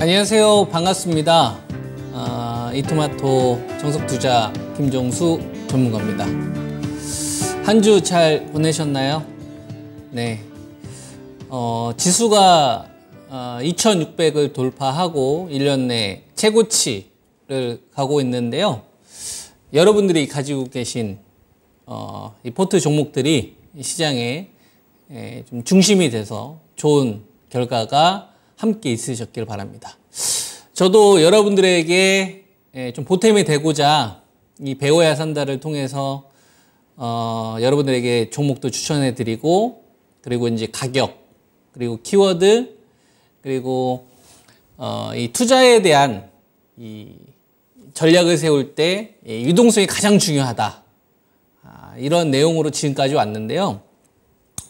안녕하세요. 반갑습니다. 아, 이토마토 정석투자 김종수 전문가입니다. 한 주 잘 보내셨나요? 네. 어, 지수가 어, 아, 2600을 돌파하고 1년 내 최고치를 가고 있는데요. 여러분들이 가지고 계신 어, 이 포트 종목들이 시장에 에, 예, 좀 중심이 돼서 좋은 결과가 함께 있으셨길 바랍니다. 저도 여러분들에게 예, 좀 보탬이 되고자 이 배워야 산다를 통해서 어, 여러분들에게 종목도 추천해 드리고 그리고 이제 가격 그리고 키워드 그리고 어, 이 투자에 대한 이 전략을 세울 때 유동성이 가장 중요하다 아, 이런 내용으로 지금까지 왔는데요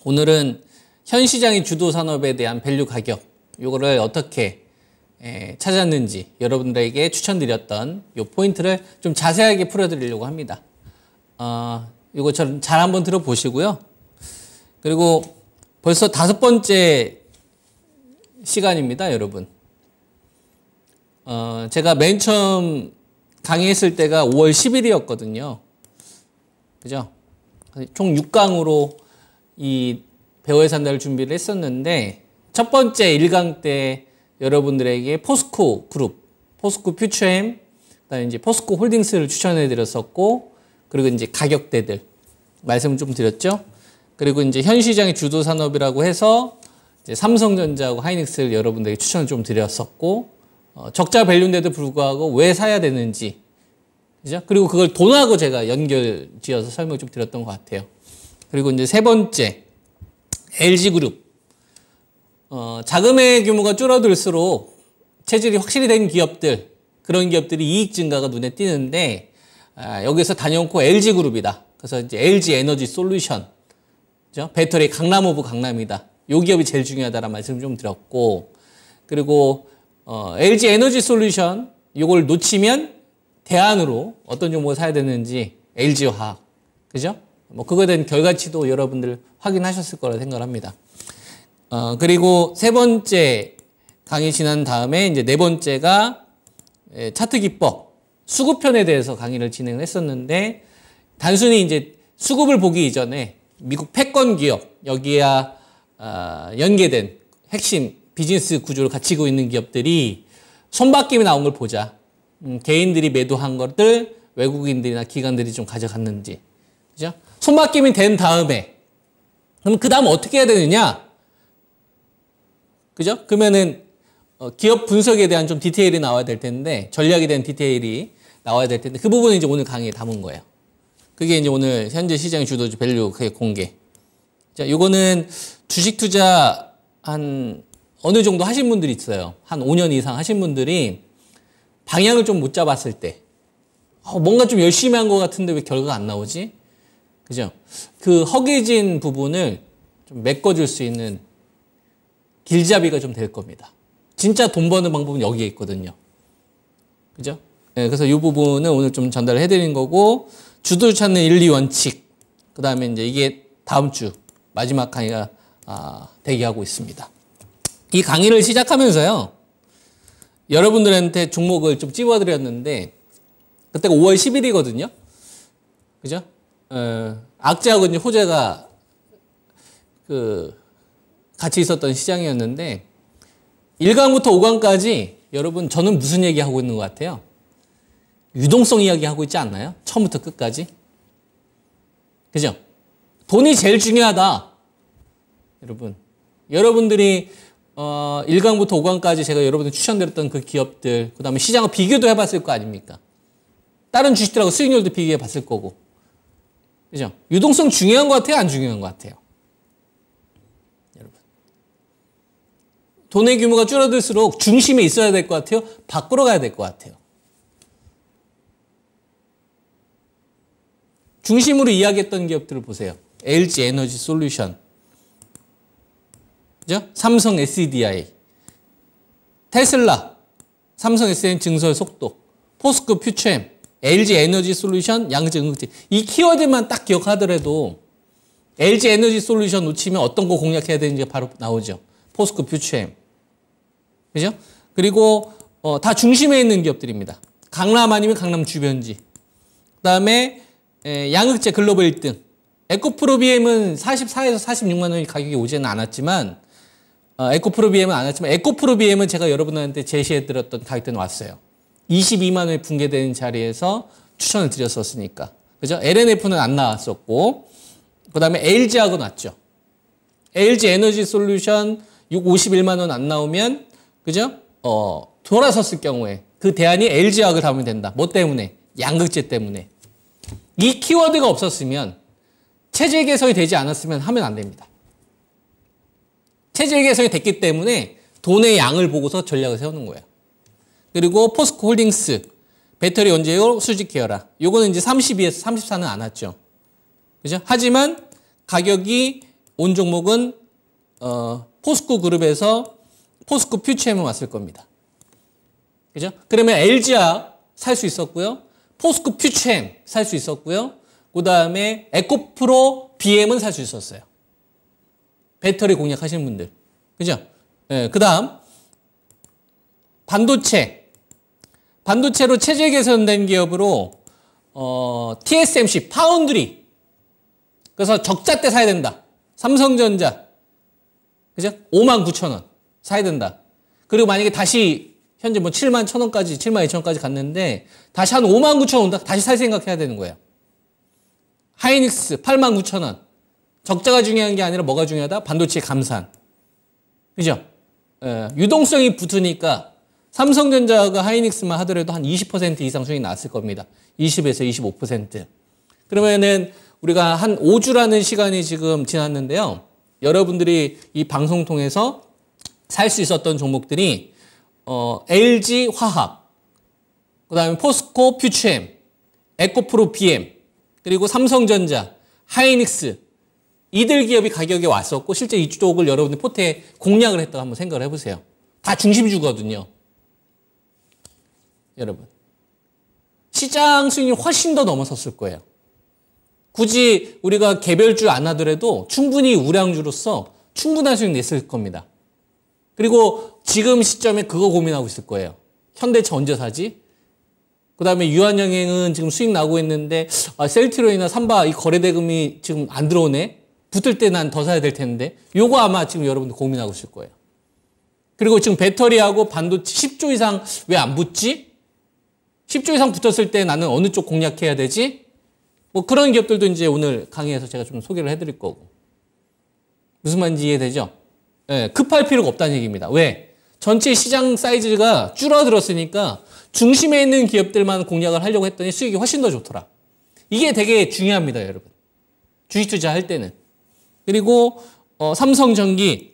오늘은 현 시장의 주도 산업에 대한 밸류 가격 요거를 어떻게 예, 찾았는지 여러분들에게 추천드렸던 요 포인트를 좀 자세하게 풀어드리려고 합니다. 어, 요거 잘 한번 들어보시고요. 그리고 벌써 다섯 번째 시간입니다, 여러분. 어, 제가 맨 처음 강의했을 때가 5월 10일이었거든요. 그죠? 총 6강으로 이 배우의 산다를 준비를 했었는데 첫 번째 1강 때 여러분들에게 포스코 그룹, 포스코 퓨처엠, 그다음에 이제 포스코 홀딩스를 추천해 드렸었고 그리고 이제 가격대들 말씀 을좀 드렸죠. 그리고 이제 현 시장의 주도 산업이라고 해서 삼성전자하고 하이닉스를 여러분들에게 추천을 좀 드렸었고 어, 적자 밸류인데도 불구하고 왜 사야 되는지 그죠? 그리고 그걸 돈하고 제가 연결지어서 설명을 좀 드렸던 것 같아요. 그리고 이제 세 번째 LG 그룹 어, 자금의 규모가 줄어들수록 체질이 확실히 된 기업들 그런 기업들이 이익 증가가 눈에 띄는데 아, 여기서 단연코 LG그룹이다. 그래서 이제 LG 에너지 솔루션 그죠? 배터리 강남 오브 강남이다. 요 기업이 제일 중요하다라는 말씀을 좀 드렸고 그리고 어, LG 에너지 솔루션 요걸 놓치면 대안으로 어떤 종목을 사야 되는지 LG화학 그죠? 뭐 그거에 대한 결과치도 여러분들 확인하셨을 거라 생각합니다. 어, 그리고 세 번째 강의 지난 다음에 이제 네 번째가 예, 차트 기법 수급편에 대해서 강의를 진행을 했었는데 단순히 이제 수급을 보기 이전에 미국 패권 기업 여기야 어, 연계된 핵심 비즈니스 구조를 갖추고 있는 기업들이 손바뀜이 나온 걸 보자. 음, 개인들이 매도한 것들 외국인들이나 기관들이 좀 가져갔는지. 그죠? 손바뀜이 된 다음에 그럼 그 다음 어떻게 해야 되느냐? 그죠? 그러면은 어, 기업 분석에 대한 좀 디테일이 나와야 될 텐데 전략에 대한 디테일이 나와야 될 텐데 그 부분은 이제 오늘 강의에 담은 거예요. 그게 이제 오늘 현재 시장 주도주 밸류 그 공개. 자, 요거는 주식 투자 한 어느 정도 하신 분들이 있어요. 한 5년 이상 하신 분들이 방향을 좀 못 잡았을 때 어, 뭔가 좀 열심히 한 것 같은데 왜 결과가 안 나오지? 그죠? 그 허기진 부분을 좀 메꿔줄 수 있는 길잡이가 좀 될 겁니다. 진짜 돈 버는 방법은 여기에 있거든요. 그죠? 네, 그래서 이 부분은 오늘 좀 전달을 해드린 거고 주도를 찾는 1, 2원칙 그 다음에 이제 이게 다음 주 마지막 강의가 아, 대기하고 있습니다. 이 강의를 시작하면서요. 여러분들한테 종목을 좀 찝어드렸는데 그때가 5월 10일이거든요. 그죠? 어, 악재하고 이제 호재가 그 같이 있었던 시장이었는데 1강부터 5강까지 여러분 저는 무슨 얘기하고 있는 것 같아요? 유동성 이야기하고 있지 않나요? 처음부터 끝까지? 그죠? 돈이 제일 중요하다. 여러분. 여러분들이 어, 1강부터 5강까지 제가 여러분들 추천드렸던 그 기업들, 그 다음에 시장을 비교도 해봤을 거 아닙니까? 다른 주식들하고 수익률도 비교해봤을 거고. 그죠? 유동성 중요한 것 같아요? 안 중요한 것 같아요? 돈의 규모가 줄어들수록 중심에 있어야 될 것 같아요. 밖으로 가야 될 것 같아요. 중심으로 이야기했던 기업들을 보세요. LG 에너지 솔루션. 그죠? 삼성 SDI. 테슬라. 삼성 SN 증설 속도. 포스코 퓨처엠. LG 에너지 솔루션, 양극재, 음극재. 이 키워드만 딱 기억하더라도 LG 에너지 솔루션 놓치면 어떤 거 공략해야 되는지 바로 나오죠. 포스코 퓨처엠. 그죠? 그리고 어, 다 중심에 있는 기업들입니다. 강남 아니면 강남 주변지. 그다음에 양극재 글로벌 1등. 에코프로 비엠은 44에서 46만 원이 가격이 오지는 않았지만 어, 에코프로 비엠은안 왔지만 에코프로 비엠은 제가 여러분한테 제시해드렸던 가격대는 왔어요. 22만 원에 붕괴된 자리에서 추천을 드렸었으니까. 그죠? LNF는 안 나왔었고 그 다음에 LG하고 났죠. LG 에너지 솔루션 651만 원 안 나오면 그죠? 어, 돌아섰을 경우에 그 대안이 LG화학을 담으면 된다. 뭐 때문에? 양극재 때문에. 이 키워드가 없었으면 체제 개선이 되지 않았으면 하면 안 됩니다. 체제 개선이 됐기 때문에 돈의 양을 보고서 전략을 세우는 거예요. 그리고 포스코 홀딩스, 배터리 원재료 수직 계열라 요거는 이제 32에서 34는 안 왔죠. 그죠? 하지만 가격이 온 종목은 어, 포스코 그룹에서 포스코 퓨처엠은 왔을 겁니다. 그죠? 그러면 LG야 살수 있었고요. 포스코 퓨처엠 살 수 있었고요. 그 다음에 에코프로 BM은 살 수 있었어요. 배터리 공략하시는 분들. 그죠? 예, 그 다음, 반도체. 반도체로 체제 개선된 기업으로, 어, TSMC, 파운드리. 그래서 적자 때 사야 된다. 삼성전자. 그죠? 5만 9천 원. 사야 된다. 그리고 만약에 다시 현재 뭐 7만 1천원까지, 7만 2천원까지 갔는데 다시 한 5만 9천원 온다? 다시 살 생각해야 되는 거예요. 하이닉스 8만 9천원. 적자가 중요한 게 아니라 뭐가 중요하다? 반도체 감산. 그죠? 예, 유동성이 붙으니까 삼성전자가 하이닉스만 하더라도 한 20% 이상 수익이 났을 겁니다. 20에서 25%. 그러면은 우리가 한 5주라는 시간이 지금 지났는데요. 여러분들이 이 방송 통해서 살수 있었던 종목들이 어, LG 화학, 그다음에 포스코 퓨처엠, 에코프로 p m 그리고 삼성전자, 하이닉스 이들 기업이 가격에 왔었고 실제 이쪽을 여러분들 포트에 공략을 했다고 한번 생각을 해보세요. 다 중심주거든요. 여러분. 시장 수익이 훨씬 더 넘어섰을 거예요. 굳이 우리가 개별주 안 하더라도 충분히 우량주로서 충분한 수익 냈을 겁니다. 그리고 지금 시점에 그거 고민하고 있을 거예요. 현대차 언제 사지? 그 다음에 유한여행은 지금 수익 나고 있는데 아, 셀트로이나 삼바 이 거래 대금이 지금 안 들어오네. 붙을 때 난 더 사야 될 텐데 요거 아마 지금 여러분들 고민하고 있을 거예요. 그리고 지금 배터리하고 반도체 10조 이상 왜 안 붙지? 10조 이상 붙었을 때 나는 어느 쪽 공략해야 되지? 뭐 그런 기업들도 이제 오늘 강의에서 제가 좀 소개를 해드릴 거고. 무슨 말인지 이해되죠? 예, 급할 필요가 없다는 얘기입니다. 왜? 전체 시장 사이즈가 줄어들었으니까 중심에 있는 기업들만 공략을 하려고 했더니 수익이 훨씬 더 좋더라. 이게 되게 중요합니다, 여러분. 주식 투자할 때는. 그리고 어, 삼성전기,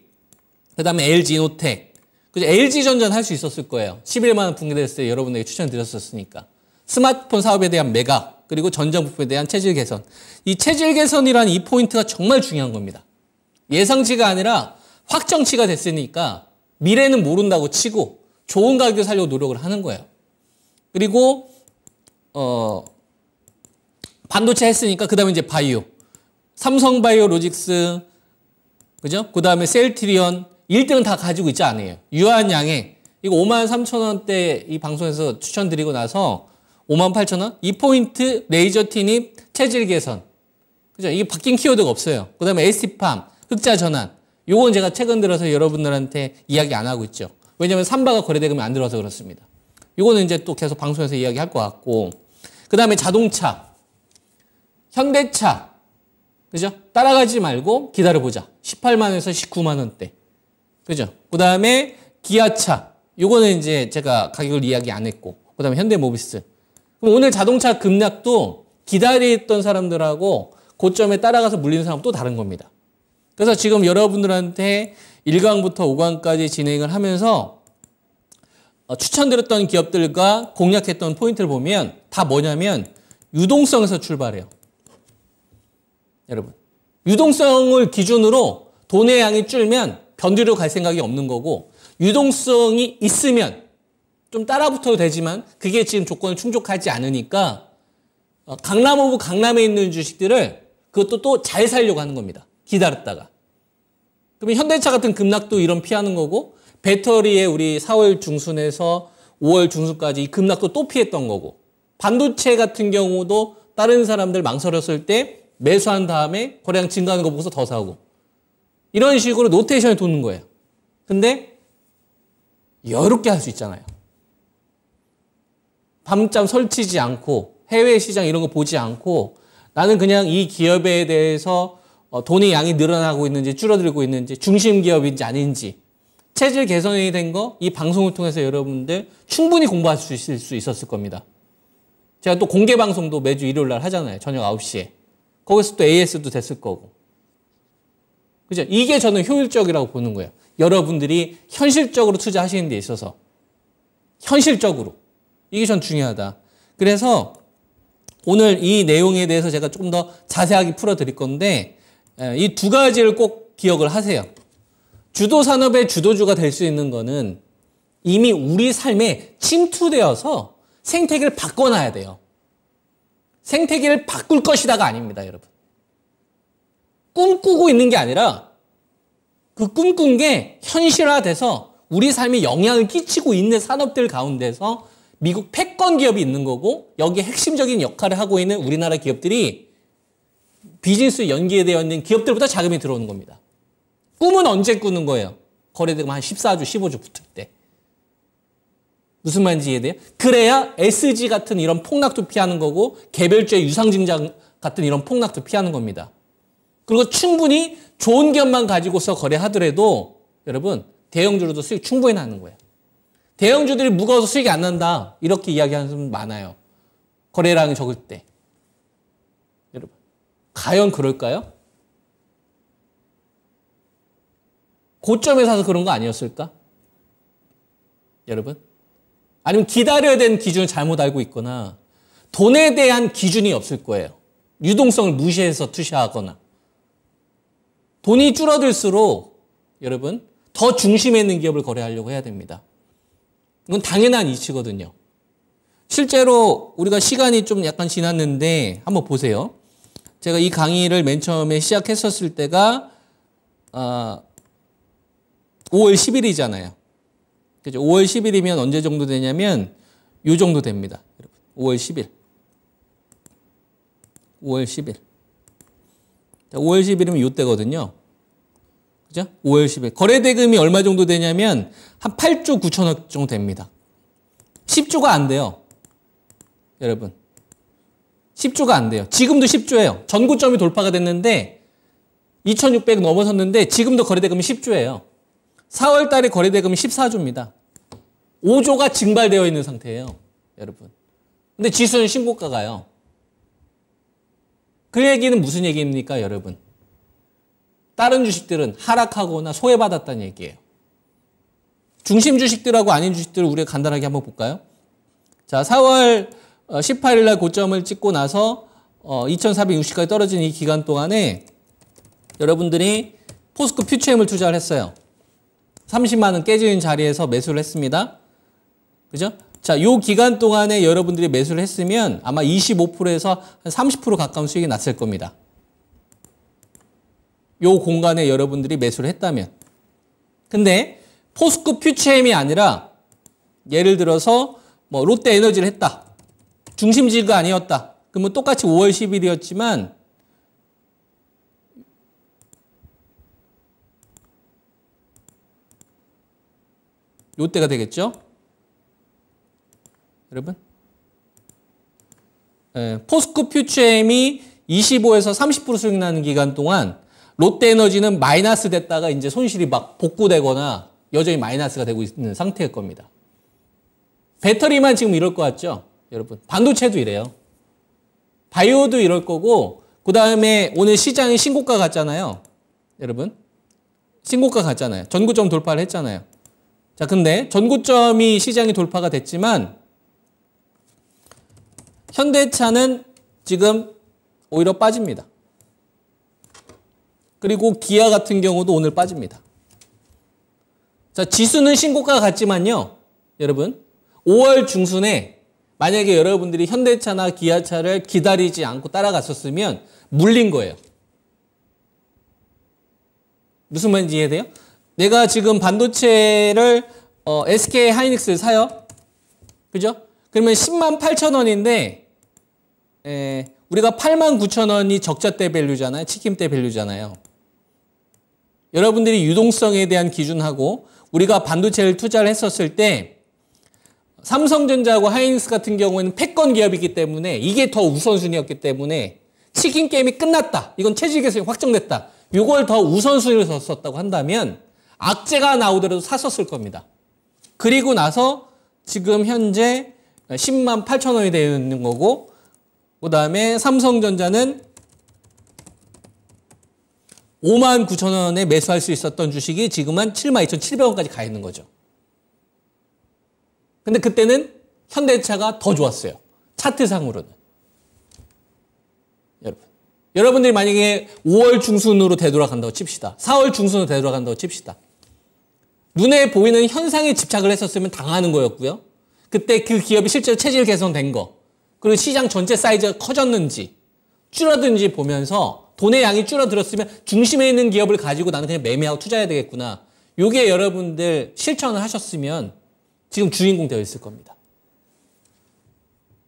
그다음에 LG노텍, 그죠? LG전전 할 수 있었을 거예요. 11만 원 붕괴됐을 때 여러분에게 추천드렸었으니까. 스마트폰 사업에 대한 매각, 그리고 전장 부품에 대한 체질 개선. 이 체질 개선이라는 이 포인트가 정말 중요한 겁니다. 예상치가 아니라 확정치가 됐으니까 미래는 모른다고 치고 좋은 가격에 살려고 노력을 하는 거예요. 그리고 어 반도체 했으니까 그다음에 이제 바이오. 삼성 바이오 로직스 그죠? 그다음에 셀트리온 1등은 다 가지고 있지 않아요. 유한양에 이거 5만 3천 원대 이 방송에서 추천드리고 나서 5만 8천 원, 2포인트 레이저 티닙 체질 개선. 그죠? 이게 바뀐 키워드가 없어요. 그 다음에 에스티팜, 흑자 전환. 요건 제가 최근 들어서 여러분들한테 이야기 안 하고 있죠. 왜냐면 삼바가 거래대금이 안 들어서 와 그렇습니다. 요거는 이제 또 계속 방송에서 이야기할 것 같고 그 다음에 자동차, 현대차 그죠? 따라가지 말고 기다려보자. 18만원에서 19만원대 그죠? 그 다음에 기아차 요거는 이제 제가 가격을 이야기 안 했고 그 다음에 현대모비스 그럼 오늘 자동차 급락도 기다리던 사람들하고 고점에 따라가서 물리는 사람 또 다른 겁니다. 그래서 지금 여러분들한테 1강부터 5강까지 진행을 하면서 어, 추천드렸던 기업들과 공략했던 포인트를 보면 다 뭐냐면 유동성에서 출발해요. 여러분. 유동성을 기준으로 돈의 양이 줄면 견디로 갈 생각이 없는 거고 유동성이 있으면 좀 따라붙어도 되지만 그게 지금 조건을 충족하지 않으니까 어, 강남 오브 강남에 있는 주식들을 그것도 또 잘 살려고 하는 겁니다. 기다렸다가. 그러면 현대차 같은 급락도 이런 피하는 거고 배터리에 우리 4월 중순에서 5월 중순까지 이 급락도 또 피했던 거고 반도체 같은 경우도 다른 사람들 망설였을 때 매수한 다음에 거래량 증가하는 거 보고서 더 사고 이런 식으로 노테이션을 도는 거예요. 근데 여롭게 할 수 있잖아요. 밤잠 설치지 않고 해외 시장 이런 거 보지 않고 나는 그냥 이 기업에 대해서 어, 돈의 양이 늘어나고 있는지 줄어들고 있는지 중심 기업인지 아닌지 체질 개선이 된 거 이 방송을 통해서 여러분들 충분히 공부할 수 있을 수 있었을 겁니다. 제가 또 공개 방송도 매주 일요일 날 하잖아요. 저녁 9시에. 거기서 또 AS도 됐을 거고. 그죠? 이게 저는 효율적이라고 보는 거예요. 여러분들이 현실적으로 투자하시는 데 있어서. 현실적으로. 이게 전 중요하다. 그래서 오늘 이 내용에 대해서 제가 조금 더 자세하게 풀어드릴 건데 예, 이두 가지를 꼭 기억을 하세요. 주도 산업의 주도주가 될 수 있는 거는 이미 우리 삶에 침투되어서 생태계를 바꿔놔야 돼요. 생태계를 바꿀 것이다가 아닙니다, 여러분. 꿈꾸고 있는 게 아니라 그 꿈꾼 게 현실화돼서 우리 삶에 영향을 끼치고 있는 산업들 가운데서 미국 패권 기업이 있는 거고 여기 핵심적인 역할을 하고 있는 우리나라 기업들이 비즈니스 연계되어 있는 기업들보다 자금이 들어오는 겁니다. 꿈은 언제 꾸는 거예요? 거래대금 한 14주, 15주 붙을 때. 무슨 말인지 이해돼요? 그래야 SG 같은 이런 폭락도 피하는 거고 개별주의 유상증자 같은 이런 폭락도 피하는 겁니다. 그리고 충분히 좋은 기업만 가지고서 거래하더라도 여러분 대형주로도 수익 충분히 나는 거예요. 대형주들이 무거워서 수익이 안 난다 이렇게 이야기하는 사람 많아요. 거래량이 적을 때. 과연 그럴까요? 고점에 사서 그런 거 아니었을까? 여러분? 아니면 기다려야 되는 기준을 잘못 알고 있거나 돈에 대한 기준이 없을 거예요. 유동성을 무시해서 투자하거나. 돈이 줄어들수록 여러분 더 중심에 있는 기업을 거래하려고 해야 됩니다. 이건 당연한 이치거든요. 실제로 우리가 시간이 좀 약간 지났는데 한번 보세요. 제가 이 강의를 맨 처음에 시작했었을 때가 어, 아, 5월 10일이잖아요. 그죠? 5월 10일이면 언제 정도 되냐면 요 정도 됩니다. 5월 10일. 5월 10일. 5월 10일이면 요때거든요. 그죠? 5월 10일. 거래대금이 얼마 정도 되냐면 한 8조 9천억 정도 됩니다. 10조가 안 돼요. 여러분. 1 0조가안 돼요. 지금도 1 0조예요 전고점이 돌파가 됐는데 2600 넘어섰는데 지금도 거래대금이 1 0조예요 4월 달에 거래대금이 14조입니다. 5조가 증발되어 있는 상태예요. 여러분. 근데 지수는 신고가가요. 그 얘기는 무슨 얘기입니까, 여러분? 다른 주식들은 하락하거나 소외받았다는 얘기예요. 중심 주식들하고 아닌 주식들을 우리가 간단하게 한번 볼까요? 자, 4월 18일 어, 날 고점을 찍고 나서 2460까지 어, 떨어진 이 기간 동안에 여러분들이 포스코 퓨처엠을 투자를 했어요. 30만 원 깨지는 자리에서 매수를 했습니다. 그죠? 자, 요 기간 동안에 여러분들이 매수를 했으면 아마 25%에서 30% 가까운 수익이 났을 겁니다. 요 공간에 여러분들이 매수를 했다면. 근데 포스코 퓨처엠이 아니라 예를 들어서 뭐 롯데 에너지를 했다. 중심지가 아니었다. 그러면 똑같이 5월 10일이었지만 요때가 되겠죠? 여러분? 예, 포스코 퓨처엠이 25에서 30% 수익 나는 기간 동안 롯데에너지는 마이너스 됐다가 이제 손실이 막 복구되거나 여전히 마이너스가 되고 있는 상태일 겁니다. 배터리만 지금 이럴 것 같죠? 여러분. 반도체도 이래요. 바이오도 이럴 거고 그 다음에 오늘 시장이 신고가 갔잖아요. 여러분. 신고가 갔잖아요. 전구점 돌파를 했잖아요. 자, 근데 전구점이 시장이 돌파가 됐지만 현대차는 지금 오히려 빠집니다. 그리고 기아 같은 경우도 오늘 빠집니다. 자, 지수는 신고가 같지만요. 여러분, 5월 중순에 만약에 여러분들이 현대차나 기아차를 기다리지 않고 따라갔었으면 물린 거예요. 무슨 말인지 이해돼요? 내가 지금 반도체를 어, SK 하이닉스를 사요. 그죠? 그러면 10만 8천 원인데 에, 우리가 8만 9천 원이 적자 때 밸류잖아요. 치킨 때 밸류잖아요. 여러분들이 유동성에 대한 기준하고 우리가 반도체를 투자를 했었을 때 삼성전자하고 하이닉스 같은 경우에는 패권 기업이기 때문에 이게 더 우선순위였기 때문에 치킨 게임이 끝났다. 이건 체질 에서 확정됐다. 이걸 더우선순위로 썼었다고 한다면 악재가 나오더라도 샀었을 겁니다. 그리고 나서 지금 현재 10만 8천 원이 되어 있는 거고 그 다음에 삼성전자는 5만 9천 원에 매수할 수 있었던 주식이 지금 은 7만 2천7백원까지가 있는 거죠. 근데 그때는 현대차가 더 좋았어요. 차트상으로는. 여러분. 여러분들이 만약에 5월 중순으로 되돌아간다고 칩시다. 4월 중순으로 되돌아간다고 칩시다. 눈에 보이는 현상에 집착을 했었으면 당하는 거였고요. 그때 그 기업이 실제로 체질 개선된 거, 그리고 시장 전체 사이즈가 커졌는지, 줄어든지 보면서 돈의 양이 줄어들었으면 중심에 있는 기업을 가지고 나는 그냥 매매하고 투자해야 되겠구나. 요게 여러분들 실천을 하셨으면 지금 주인공 되어 있을 겁니다.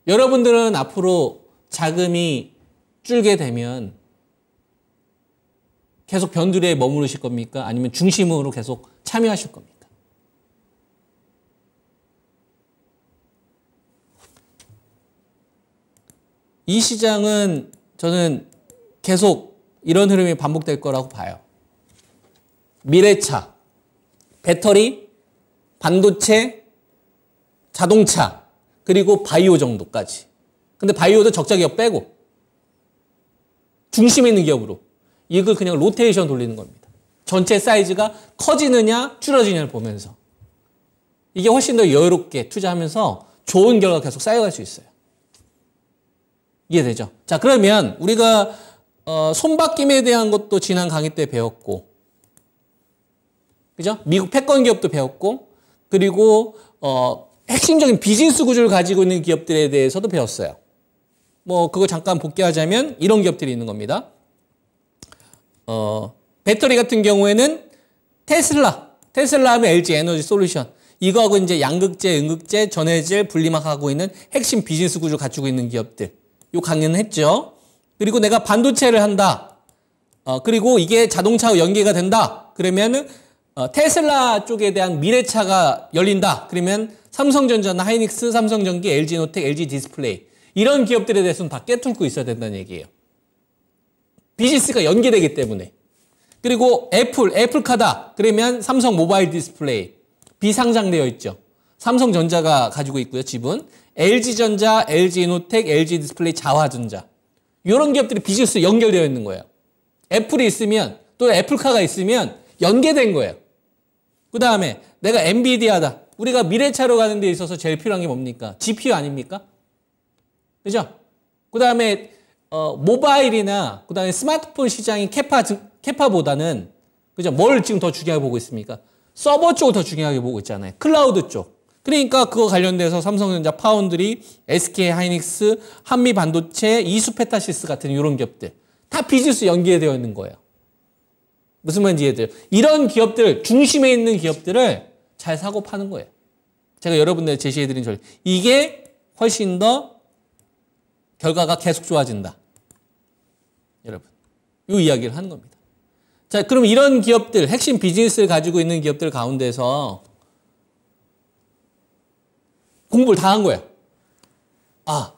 여러분들은 앞으로 자금이 줄게 되면 계속 변두리에 머무르실 겁니까? 아니면 중심으로 계속 참여하실 겁니까? 이 시장은 저는 계속 이런 흐름이 반복될 거라고 봐요. 미래차, 배터리, 반도체, 자동차, 그리고 바이오 정도까지. 근데 바이오도 적자 기업 빼고 중심에 있는 기업으로 이걸 그냥 로테이션 돌리는 겁니다. 전체 사이즈가 커지느냐 줄어지냐를 느 보면서 이게 훨씬 더 여유롭게 투자하면서 좋은 결과가 계속 쌓여갈 수 있어요. 이해되죠? 자 그러면 우리가 어, 손바뀜에 대한 것도 지난 강의 때 배웠고 그죠? 미국 패권 기업도 배웠고 그리고 어, 핵심적인 비즈니스 구조를 가지고 있는 기업들에 대해서도 배웠어요. 뭐 그거 잠깐 복귀하자면 이런 기업들이 있는 겁니다. 어, 배터리 같은 경우에는 테슬라, 테슬라 하면 LG 에너지 솔루션 이거하고 이제 양극재, 음극재, 전해질, 분리막 하고 있는 핵심 비즈니스 구조 를 갖추고 있는 기업들 요 강연을 했죠. 그리고 내가 반도체를 한다. 어, 그리고 이게 자동차와 연계가 된다. 그러면은 어, 테슬라 쪽에 대한 미래차가 열린다. 그러면 삼성전자나 하이닉스, 삼성전기, LG노텍, LG디스플레이 이런 기업들에 대해서는 다 깨뚫고 있어야 된다는 얘기예요. 비즈니스가 연계되기 때문에. 그리고 애플, 애플카다. 그러면 삼성 모바일 디스플레이 비상장되어 있죠. 삼성전자가 가지고 있고요, 지분. LG전자, LG노텍, LG디스플레이, 자화전자. 이런 기업들이 비즈니스 연결되어 있는 거예요. 애플이 있으면 또 애플카가 있으면 연계된 거예요. 그 다음에 내가 엔비디아다. 우리가 미래차로 가는 데 있어서 제일 필요한 게 뭡니까? GPU 아닙니까? 그죠? 그 다음에 어, 모바일이나 그 다음에 스마트폰 시장이 캐파, 캐파보다는 그죠? 뭘 지금 더 중요하게 보고 있습니까? 서버 쪽을 더 중요하게 보고 있잖아요. 클라우드 쪽. 그러니까 그거 관련돼서 삼성전자, 파운드리, SK 하이닉스, 한미 반도체, 이수페타시스 같은 이런 기업들 다 비즈니스 연계되어 있는 거예요. 무슨 말인지 이해돼요. 이런 기업들 중심에 있는 기업들을 잘 사고 파는 거예요. 제가 여러분들 제시해드린 전략. 이게 훨씬 더 결과가 계속 좋아진다. 여러분, 이 이야기를 하는 겁니다. 자, 그럼 이런 기업들, 핵심 비즈니스를 가지고 있는 기업들 가운데서 공부를 다 한 거야. 아,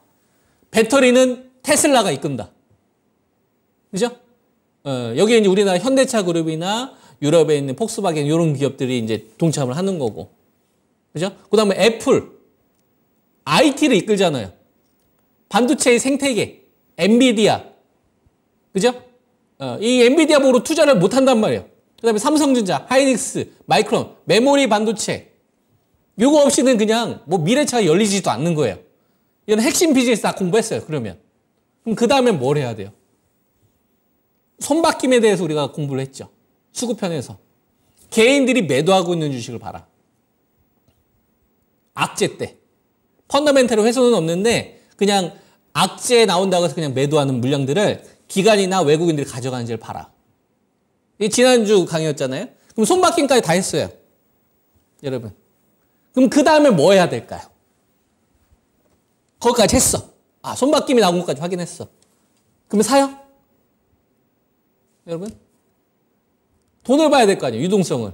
배터리는 테슬라가 이끈다. 그죠? 어, 여기 이제 우리나라 현대차 그룹이나 유럽에 있는 폭스바겐 이런 기업들이 이제 동참을 하는 거고. 그죠? 그 다음에 애플. IT를 이끌잖아요. 반도체의 생태계. 엔비디아. 그죠? 어, 이 엔비디아 보고 투자를 못 한단 말이에요. 그 다음에 삼성전자, 하이닉스, 마이크론, 메모리 반도체. 이거 없이는 그냥 뭐 미래차가 열리지도 않는 거예요. 이런 핵심 비즈니스 다 공부했어요, 그러면. 그럼 그다음에뭘 해야 돼요? 손바뀜에 대해서 우리가 공부를 했죠. 수급편에서 개인들이 매도하고 있는 주식을 봐라. 악재 때. 펀더멘탈로 훼손은 없는데 그냥 악재에 나온다고 해서 그냥 매도하는 물량들을 기관이나 외국인들이 가져가는지를 봐라. 이 지난주 강의였잖아요. 그럼 손바뀜까지 다 했어요. 여러분. 그럼 그 다음에 뭐 해야 될까요? 거기까지 했어. 아, 손바뀜이 나온 것까지 확인했어. 그러면 사요? 여러분? 돈을 봐야 될 거 아니에요. 유동성을.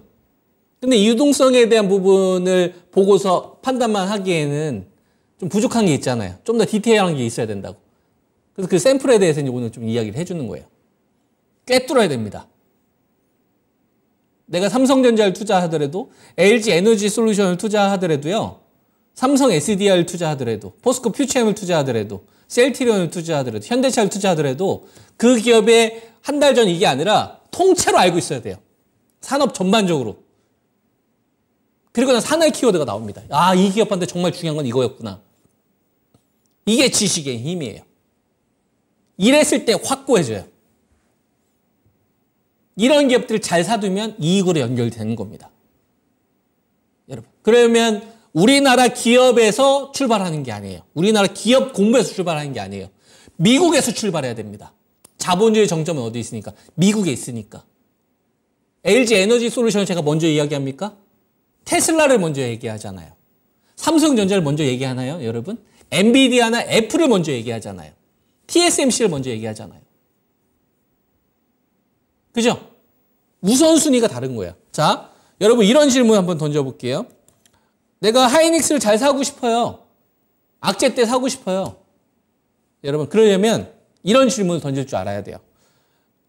근데 유동성에 대한 부분을 보고서 판단만 하기에는 좀 부족한 게 있잖아요. 좀 더 디테일한 게 있어야 된다고. 그래서 그 샘플에 대해서 이제 오늘 좀 이야기를 해주는 거예요. 꿰뚫어야 됩니다. 내가 삼성전자를 투자하더라도 LG 에너지 솔루션을 투자하더라도요. 삼성 s d r 를 투자하더라도 포스코 퓨처엠을 투자하더라도 셀티리온을 투자하더라도 현대차를 투자하더라도 그 기업의 한 달 전 이게 아니라 통째로 알고 있어야 돼요. 산업 전반적으로. 그리고 난 산의 키워드가 나옵니다. 아, 이 기업한테 정말 중요한 건 이거였구나. 이게 지식의 힘이에요. 이랬을때 확고해져요. 이런 기업들을 잘 사두면 이익으로 연결되는 겁니다. 여러분. 그러면 우리나라 기업에서 출발하는 게 아니에요. 우리나라 기업 공부에서 출발하는 게 아니에요. 미국에서 출발해야 됩니다. 자본주의 정점은 어디 있으니까? 미국에 있으니까. LG 에너지 솔루션을 제가 먼저 이야기합니까? 테슬라를 먼저 얘기하잖아요. 삼성전자를 먼저 얘기하나요, 여러분? 엔비디아나 애플을 먼저 얘기하잖아요. TSMC를 먼저 얘기하잖아요. 그죠? 우선순위가 다른 거예요 자, 여러분 이런 질문 한번 던져볼게요. 내가 하이닉스를 잘 사고 싶어요. 악재 때 사고 싶어요. 여러분 그러려면 이런 질문을 던질 줄 알아야 돼요.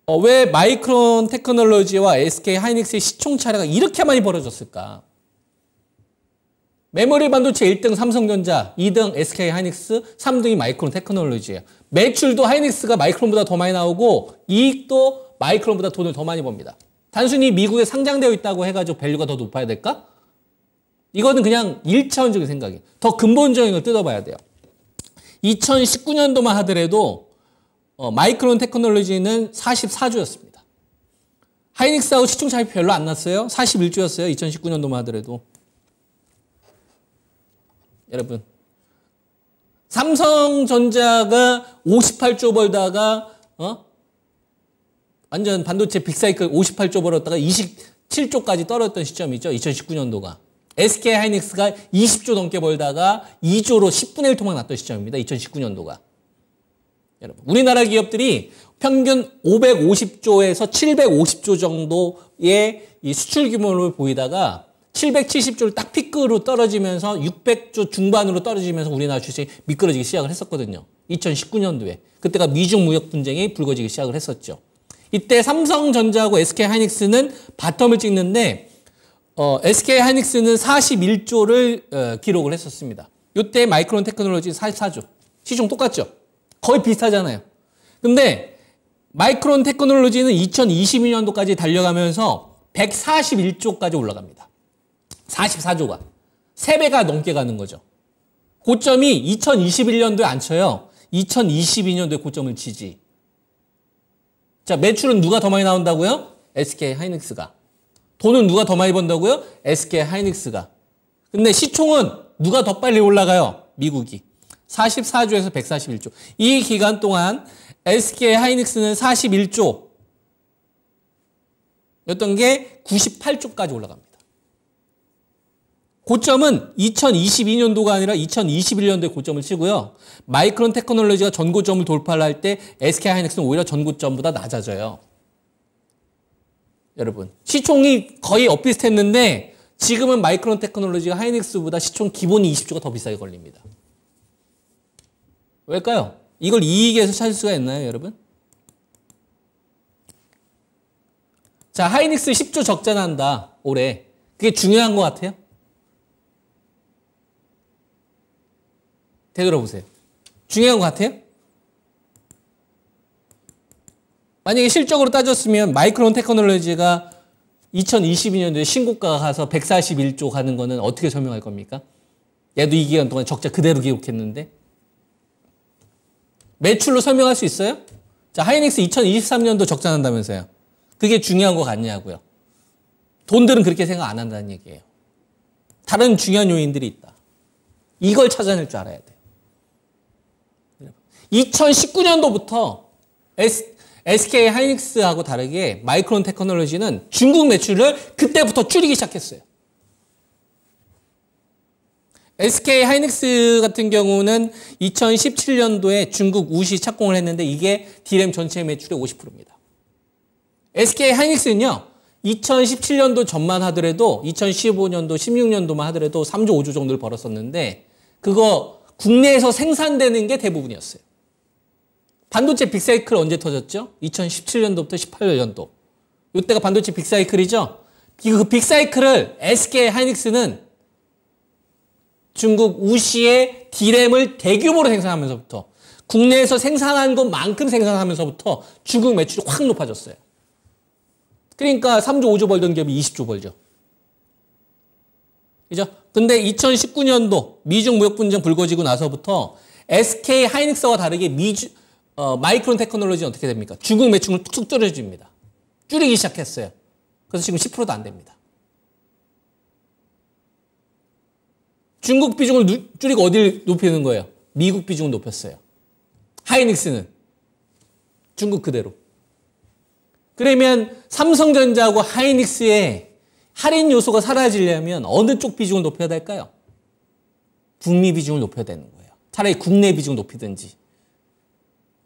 어, 왜 마이크론 테크놀로지와 SK 하이닉스의 시총 차례가 이렇게 많이 벌어졌을까? 메모리 반도체 1등 삼성전자, 2등 SK 하이닉스, 3등이 마이크론 테크놀로지예요. 매출도 하이닉스가 마이크론보다 더 많이 나오고 이익도 마이크론보다 돈을 더 많이 법니다. 단순히 미국에 상장되어 있다고 해가지고 밸류가 더 높아야 될까? 이거는 그냥 1차원적인 생각이에요. 더 근본적인 걸 뜯어봐야 돼요. 2019년도만 하더라도 어, 마이크론 테크놀로지는 44조였습니다. 하이닉스하고 시총 차이 별로 안 났어요. 41조였어요. 2019년도만 하더라도. 여러분 삼성전자가 58조 벌다가 어? 완전 반도체 빅사이클 58조 벌었다가 27조까지 떨어졌던 시점이죠. 2019년도가. SK 하이닉스가 20조 넘게 벌다가 2조로 10분의 1 토막 났던 시점입니다. 2019년도가. 여러분, 우리나라 기업들이 평균 550조에서 750조 정도의 이 수출 규모를 보이다가 770조를 딱 피크로 떨어지면서 600조 중반으로 떨어지면서 우리나라 주식이 미끄러지기 시작을 했었거든요. 2019년도에. 그때가 미중 무역 분쟁이 불거지기 시작을 했었죠. 이때 삼성전자하고 SK하이닉스는 바텀을 찍는데 어, SK하이닉스는 41조를 어, 기록을 했었습니다. 이때 마이크론 테크놀로지 44조. 시중 똑같죠? 거의 비슷하잖아요. 근데 마이크론 테크놀로지는 2022년도까지 달려가면서 141조까지 올라갑니다. 44조가. 3배가 넘게 가는 거죠. 고점이 2021년도에 안 쳐요. 2022년도에 고점을 치지. 자, 매출은 누가 더 많이 나온다고요? SK 하이닉스가. 돈은 누가 더 많이 번다고요? SK 하이닉스가. 근데 시총은 누가 더 빨리 올라가요? 미국이. 44조에서 141조. 이 기간 동안 SK 하이닉스는 41조. 였던 게 98조까지 올라갑니다. 고점은 2022년도가 아니라 2021년도에 고점을 치고요. 마이크론 테크놀로지가 전고점을 돌파를 할 때 SK 하이닉스는 오히려 전고점보다 낮아져요. 여러분, 시총이 거의 엇비슷했는데 지금은 마이크론 테크놀로지가 하이닉스보다 시총 기본이 20조가 더 비싸게 걸립니다. 왜일까요? 이걸 이익에서 찾을 수가 있나요, 여러분? 자, 하이닉스 10조 적자 난다, 올해. 그게 중요한 것 같아요? 되돌아보세요. 중요한 것 같아요? 만약에 실적으로 따졌으면 마이크론 테크놀로지가 2022년도에 신고가가 가서 141조 가는 거는 어떻게 설명할 겁니까? 얘도 2기간 동안 적자 그대로 기록했는데 매출로 설명할 수 있어요? 자, 하이닉스 2023년도 적자 난다면서요. 그게 중요한 거 같냐고요. 돈들은 그렇게 생각 안 한다는 얘기예요. 다른 중요한 요인들이 있다. 이걸 찾아낼 줄 알아야 돼요. 2019년도부터 S, SK 하이닉스하고 다르게 마이크론 테크놀로지는 중국 매출을 그때부터 줄이기 시작했어요. SK 하이닉스 같은 경우는 2017년도에 중국 우시 착공을 했는데 이게 디램 전체 매출의 50%입니다. SK 하이닉스는요. 2017년도 전만 하더라도 2015년도 16년도만 하더라도 3조 5조 정도를 벌었었는데 그거 국내에서 생산되는 게 대부분이었어요. 반도체 빅사이클 언제 터졌죠? 2017년도부터 18년도. 이때가 반도체 빅사이클이죠? 그 빅사이클을 SK 하이닉스는 중국 우시의 디램을 대규모로 생산하면서부터 국내에서 생산한 것만큼 생산하면서부터 중국 매출이 확 높아졌어요. 그러니까 3조 5조 벌던 기업이 20조 벌죠. 그죠? 근데 2019년도 미중 무역 분쟁 불거지고 나서부터 SK 하이닉스와 다르게 미주, 어, 마이크론 테크놀로지는 어떻게 됩니까? 중국 매출을 툭툭 줄여줍니다. 줄이기 시작했어요. 그래서 지금 10%도 안 됩니다. 중국 비중을 누, 줄이고 어딜 높이는 거예요? 미국 비중을 높였어요. 하이닉스는 중국 그대로. 그러면 삼성전자하고 하이닉스의 할인 요소가 사라지려면 어느 쪽 비중을 높여야 될까요? 북미 비중을 높여야 되는 거예요. 차라리 국내 비중을 높이든지.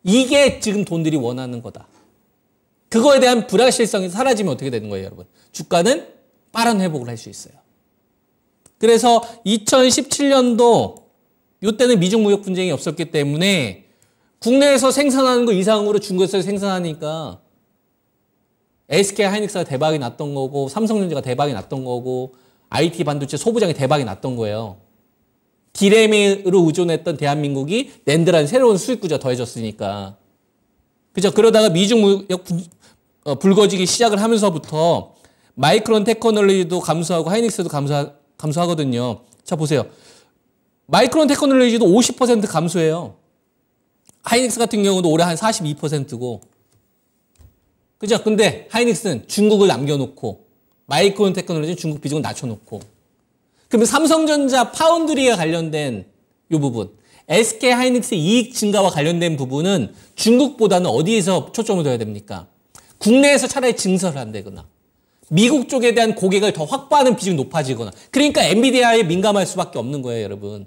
이게 지금 돈들이 원하는 거다. 그거에 대한 불확실성이 사라지면 어떻게 되는 거예요, 여러분? 주가는 빠른 회복을 할 수 있어요. 그래서 2017년도 이때는 미중 무역 분쟁이 없었기 때문에 국내에서 생산하는 거 이상으로 중국에서 생산하니까 SK 하이닉스가 대박이 났던 거고 삼성전자가 대박이 났던 거고 IT 반도체 소부장이 대박이 났던 거예요. 디램으로 의존했던 대한민국이 낸드라는 새로운 수입 구조가 더해졌으니까. 그죠? 그러다가 미중 무역 부, 어, 불거지기 시작을 하면서부터 마이크론 테크놀로지도 감소하고 하이닉스도 감소 감소하거든요. 자, 보세요. 마이크론 테크놀로지도 50% 감소해요. 하이닉스 같은 경우도 올해 한 42%고. 그죠? 근데 하이닉스는 중국을 남겨놓고, 마이크론 테크놀로지는 중국 비중을 낮춰놓고. 그러면 삼성전자 파운드리에 관련된 이 부분, SK 하이닉스 이익 증가와 관련된 부분은 중국보다는 어디에서 초점을 둬야 됩니까? 국내에서 차라리 증설을 한다거나. 미국 쪽에 대한 고객을 더 확보하는 비중이 높아지거나 그러니까 엔비디아에 민감할 수밖에 없는 거예요, 여러분.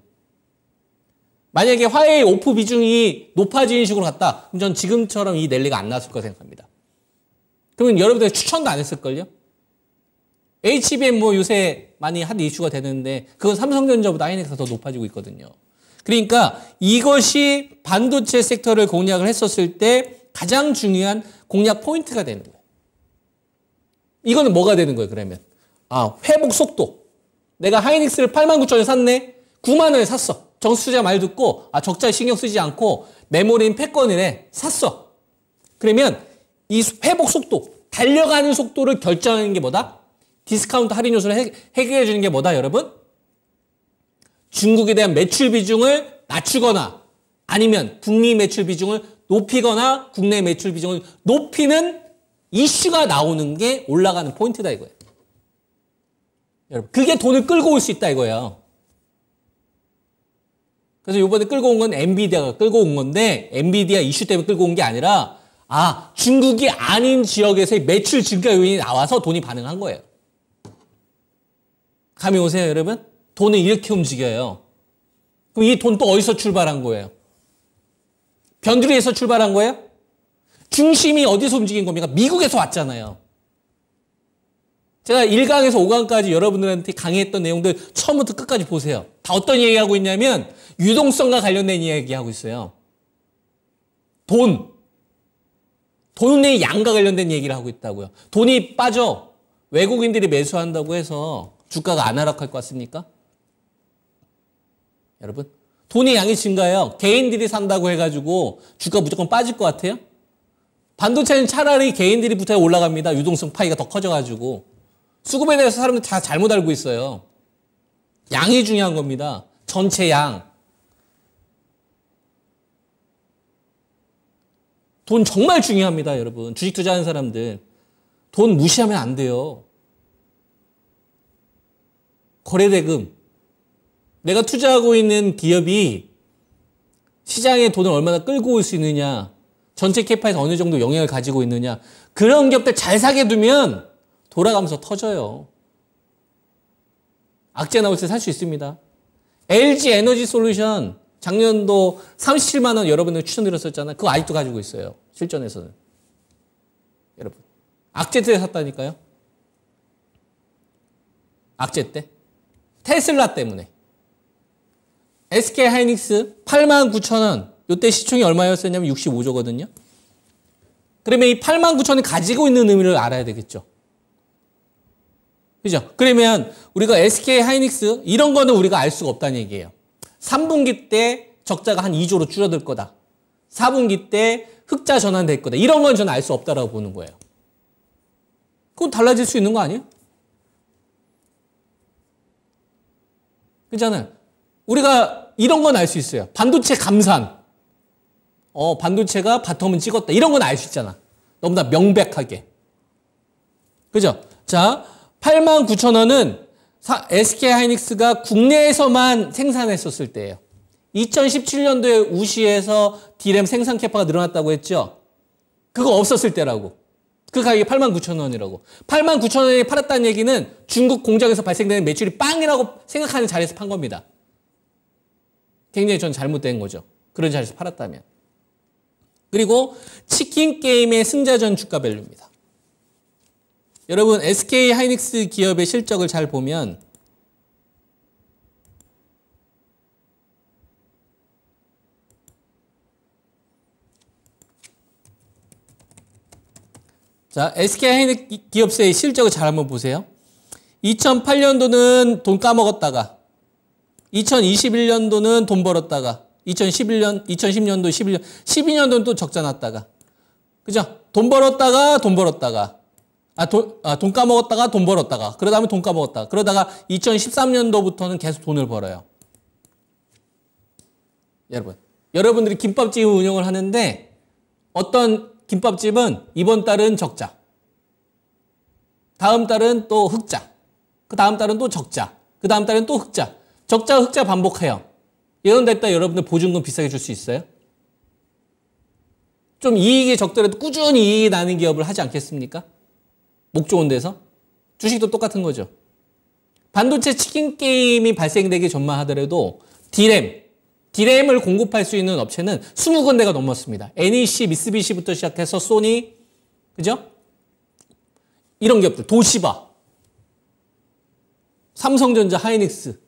만약에 화웨이 오프 비중이 높아지는 식으로 갔다. 그럼 전 지금처럼 이 랠리가 안 났을 거 생각합니다. 그러면 여러분들 추천도 안 했을걸요? HBM 뭐 요새 많이 핫 이슈가 되는데 그건 삼성전자보다 하이닉스가 더 높아지고 있거든요. 그러니까 이것이 반도체 섹터를 공략을 했었을 때 가장 중요한 공략 포인트가 되는 거예요. 이거는 뭐가 되는 거예요, 그러면? 아, 회복 속도. 내가 하이닉스를 8만 9천에 샀네? 9만 원에 샀어. 정수자 말 듣고, 아, 적자에 신경 쓰지 않고, 메모리인 패권이네. 샀어. 그러면, 이 회복 속도, 달려가는 속도를 결정하는 게 뭐다? 디스카운트 할인 요소를 해결해 주는 게 뭐다, 여러분? 중국에 대한 매출 비중을 낮추거나, 아니면 북미 매출 비중을 높이거나 국내 매출 비중을 높이는 이슈가 나오는 게 올라가는 포인트다 이거예요. 여러분, 그게 돈을 끌고 올 수 있다 이거예요. 그래서 요번에 끌고 온 건 엔비디아가 끌고 온 건데 엔비디아 이슈 때문에 끌고 온 게 아니라 아 중국이 아닌 지역에서의 매출 증가 요인이 나와서 돈이 반응한 거예요. 감이 오세요 여러분? 돈은 이렇게 움직여요. 그럼 이 돈 또 어디서 출발한 거예요? 변두리에서 출발한 거예요? 중심이 어디서 움직인 겁니까? 미국에서 왔잖아요. 제가 1강에서 5강까지 여러분들한테 강의했던 내용들 처음부터 끝까지 보세요. 다 어떤 얘기하고 있냐면 유동성과 관련된 이야기하고 있어요. 돈. 돈의 양과 관련된 얘기를 하고 있다고요. 돈이 빠져. 외국인들이 매수한다고 해서 주가가 안 하락할 것 같습니까? 여러분, 돈의 양이 증가해요. 개인들이 산다고 해가지고 주가 무조건 빠질 것 같아요? 반도체는 차라리 개인들이 붙어 올라갑니다. 유동성 파이가 더 커져가지고. 수급에 대해서 사람들 다 잘못 알고 있어요. 양이 중요한 겁니다. 전체 양. 돈 정말 중요합니다, 여러분. 주식 투자하는 사람들. 돈 무시하면 안 돼요. 거래대금. 내가 투자하고 있는 기업이 시장에 돈을 얼마나 끌고 올 수 있느냐. 전체 캐파에서 어느 정도 영향을 가지고 있느냐. 그런 기업들 잘 사게 두면 돌아가면서 터져요. 악재 나올 때 살 수 있습니다. LG 에너지 솔루션 작년도 37만 원 여러분들 추천드렸었잖아요. 그거 아직도 가지고 있어요. 실전에서는. 여러분. 악재 때 샀다니까요. 악재 때. 테슬라 때문에. SK 하이닉스 8만 9천 원. 이때 시총이 얼마였었냐면 65조거든요. 그러면 이 8만 9천이 가지고 있는 의미를 알아야 되겠죠. 그죠? 그러면 우리가 SK 하이닉스 이런 거는 우리가 알 수가 없다는 얘기예요. 3분기 때 적자가 한 2조로 줄어들 거다. 4분기 때 흑자 전환될 거다. 이런 건 저는 알 수 없다라고 보는 거예요. 그건 달라질 수 있는 거 아니에요? 그잖아요. 우리가 이런 건 알 수 있어요. 반도체 감산. 어, 반도체가 바텀은 찍었다. 이런 건 알 수 있잖아. 너무나 명백하게. 그죠? 자, 89,000원은 SK 하이닉스가 국내에서만 생산했었을 때예요. 2017년도에 우시에서 디램 생산 캐파가 늘어났다고 했죠? 그거 없었을 때라고. 그 가격이 89,000원이라고. 89,000원에 팔았다는 얘기는 중국 공장에서 발생되는 매출이 빵이라고 생각하는 자리에서 판 겁니다. 굉장히 전 잘못된 거죠. 그런 자리에서 팔았다면. 그리고 치킨 게임의 승자전 주가 밸류입니다. 여러분 SK 하이닉스 기업의 실적을 잘 보면 자, SK 하이닉 기업의 실적을 잘 한번 보세요. 2008년도는 돈 까먹었다가 2021년도는 돈 벌었다가 2011년, 2010년도 11년, 12년도는 또 적자 났다가. 그죠? 돈 벌었다가, 돈 벌었다가. 아, 돈, 아, 돈 까먹었다가, 돈 벌었다가. 그러다 보면 돈 까먹었다. 그러다가 2013년도부터는 계속 돈을 벌어요. 여러분. 여러분들이 김밥집 운영을 하는데 어떤 김밥집은 이번 달은 적자. 다음 달은 또 흑자. 그 다음 달은 또 적자. 그 다음 달은 또 흑자. 적자, 흑자 반복해요. 예언됐다 여러분들 보증금 비싸게 줄 수 있어요? 좀 이익이 적더라도 꾸준히 이익이 나는 기업을 하지 않겠습니까? 목 좋은 데서? 주식도 똑같은 거죠. 반도체 치킨 게임이 발생되기 전만 하더라도 디램, 디램을 공급할 수 있는 업체는 20군데가 넘었습니다. NEC, 미쓰비시부터 시작해서 소니, 그죠? 이런 기업들, 도시바, 삼성전자, 하이닉스,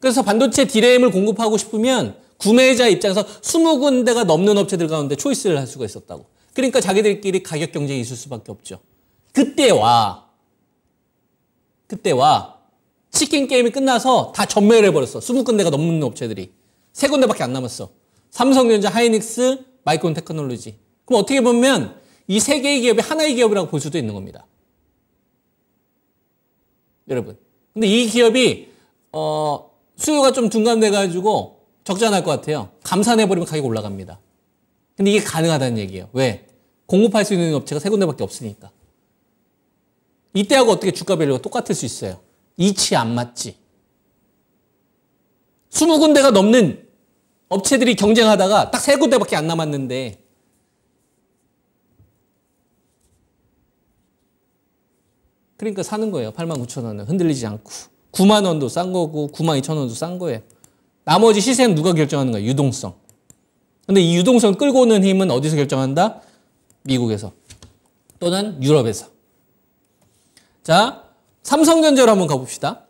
그래서 반도체 디램을 공급하고 싶으면 구매자 입장에서 20군데가 넘는 업체들 가운데 초이스를 할 수가 있었다고. 그러니까 자기들끼리 가격 경쟁이 있을 수밖에 없죠. 그때와 그때와 치킨 게임이 끝나서 다 전멸해 버렸어. 20군데가 넘는 업체들이. 3 군데밖에 안 남았어. 삼성전자, 하이닉스, 마이크론 테크놀로지. 그럼 어떻게 보면 이 세 개의 기업이 하나의 기업이라고 볼 수도 있는 겁니다. 여러분. 근데 이 기업이 어 수요가 좀 둔감돼가지고 적자 날 것 같아요. 감산해버리면 가격 올라갑니다. 근데 이게 가능하다는 얘기예요. 왜? 공급할 수 있는 업체가 세 군데밖에 없으니까. 이때하고 어떻게 주가 밸류가 똑같을 수 있어요. 이치 안 맞지. 20군데가 넘는 업체들이 경쟁하다가 딱 세 군데밖에 안 남았는데 그러니까 사는 거예요. 8 9 0 0 0 원은 흔들리지 않고. 9만 원도 싼 거고 9만 2천 원도 싼 거예요. 나머지 시세는 누가 결정하는 거야? 유동성. 근데 이 유동성 끌고 오는 힘은 어디서 결정한다? 미국에서 또는 유럽에서. 자, 삼성전자로 한번 가봅시다.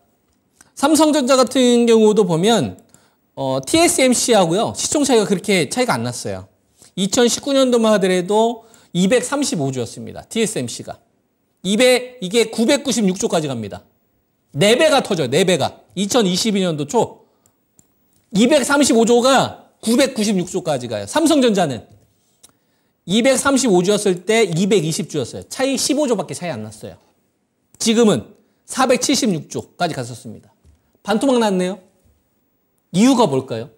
삼성전자 같은 경우도 보면 어, TSMC하고요. 시총 차이가 그렇게 차이가 안 났어요. 2019년도만 하더라도 235조였습니다. TSMC가. 200, 이게 996조까지 갑니다. 4배가 터져요. 4배가. 2022년도 초 235조가 996조까지 가요. 삼성전자는 235조였을 때 220조였어요. 차이 15조밖에 차이 안 났어요. 지금은 476조까지 갔었습니다. 반토막 났네요. 이유가 뭘까요?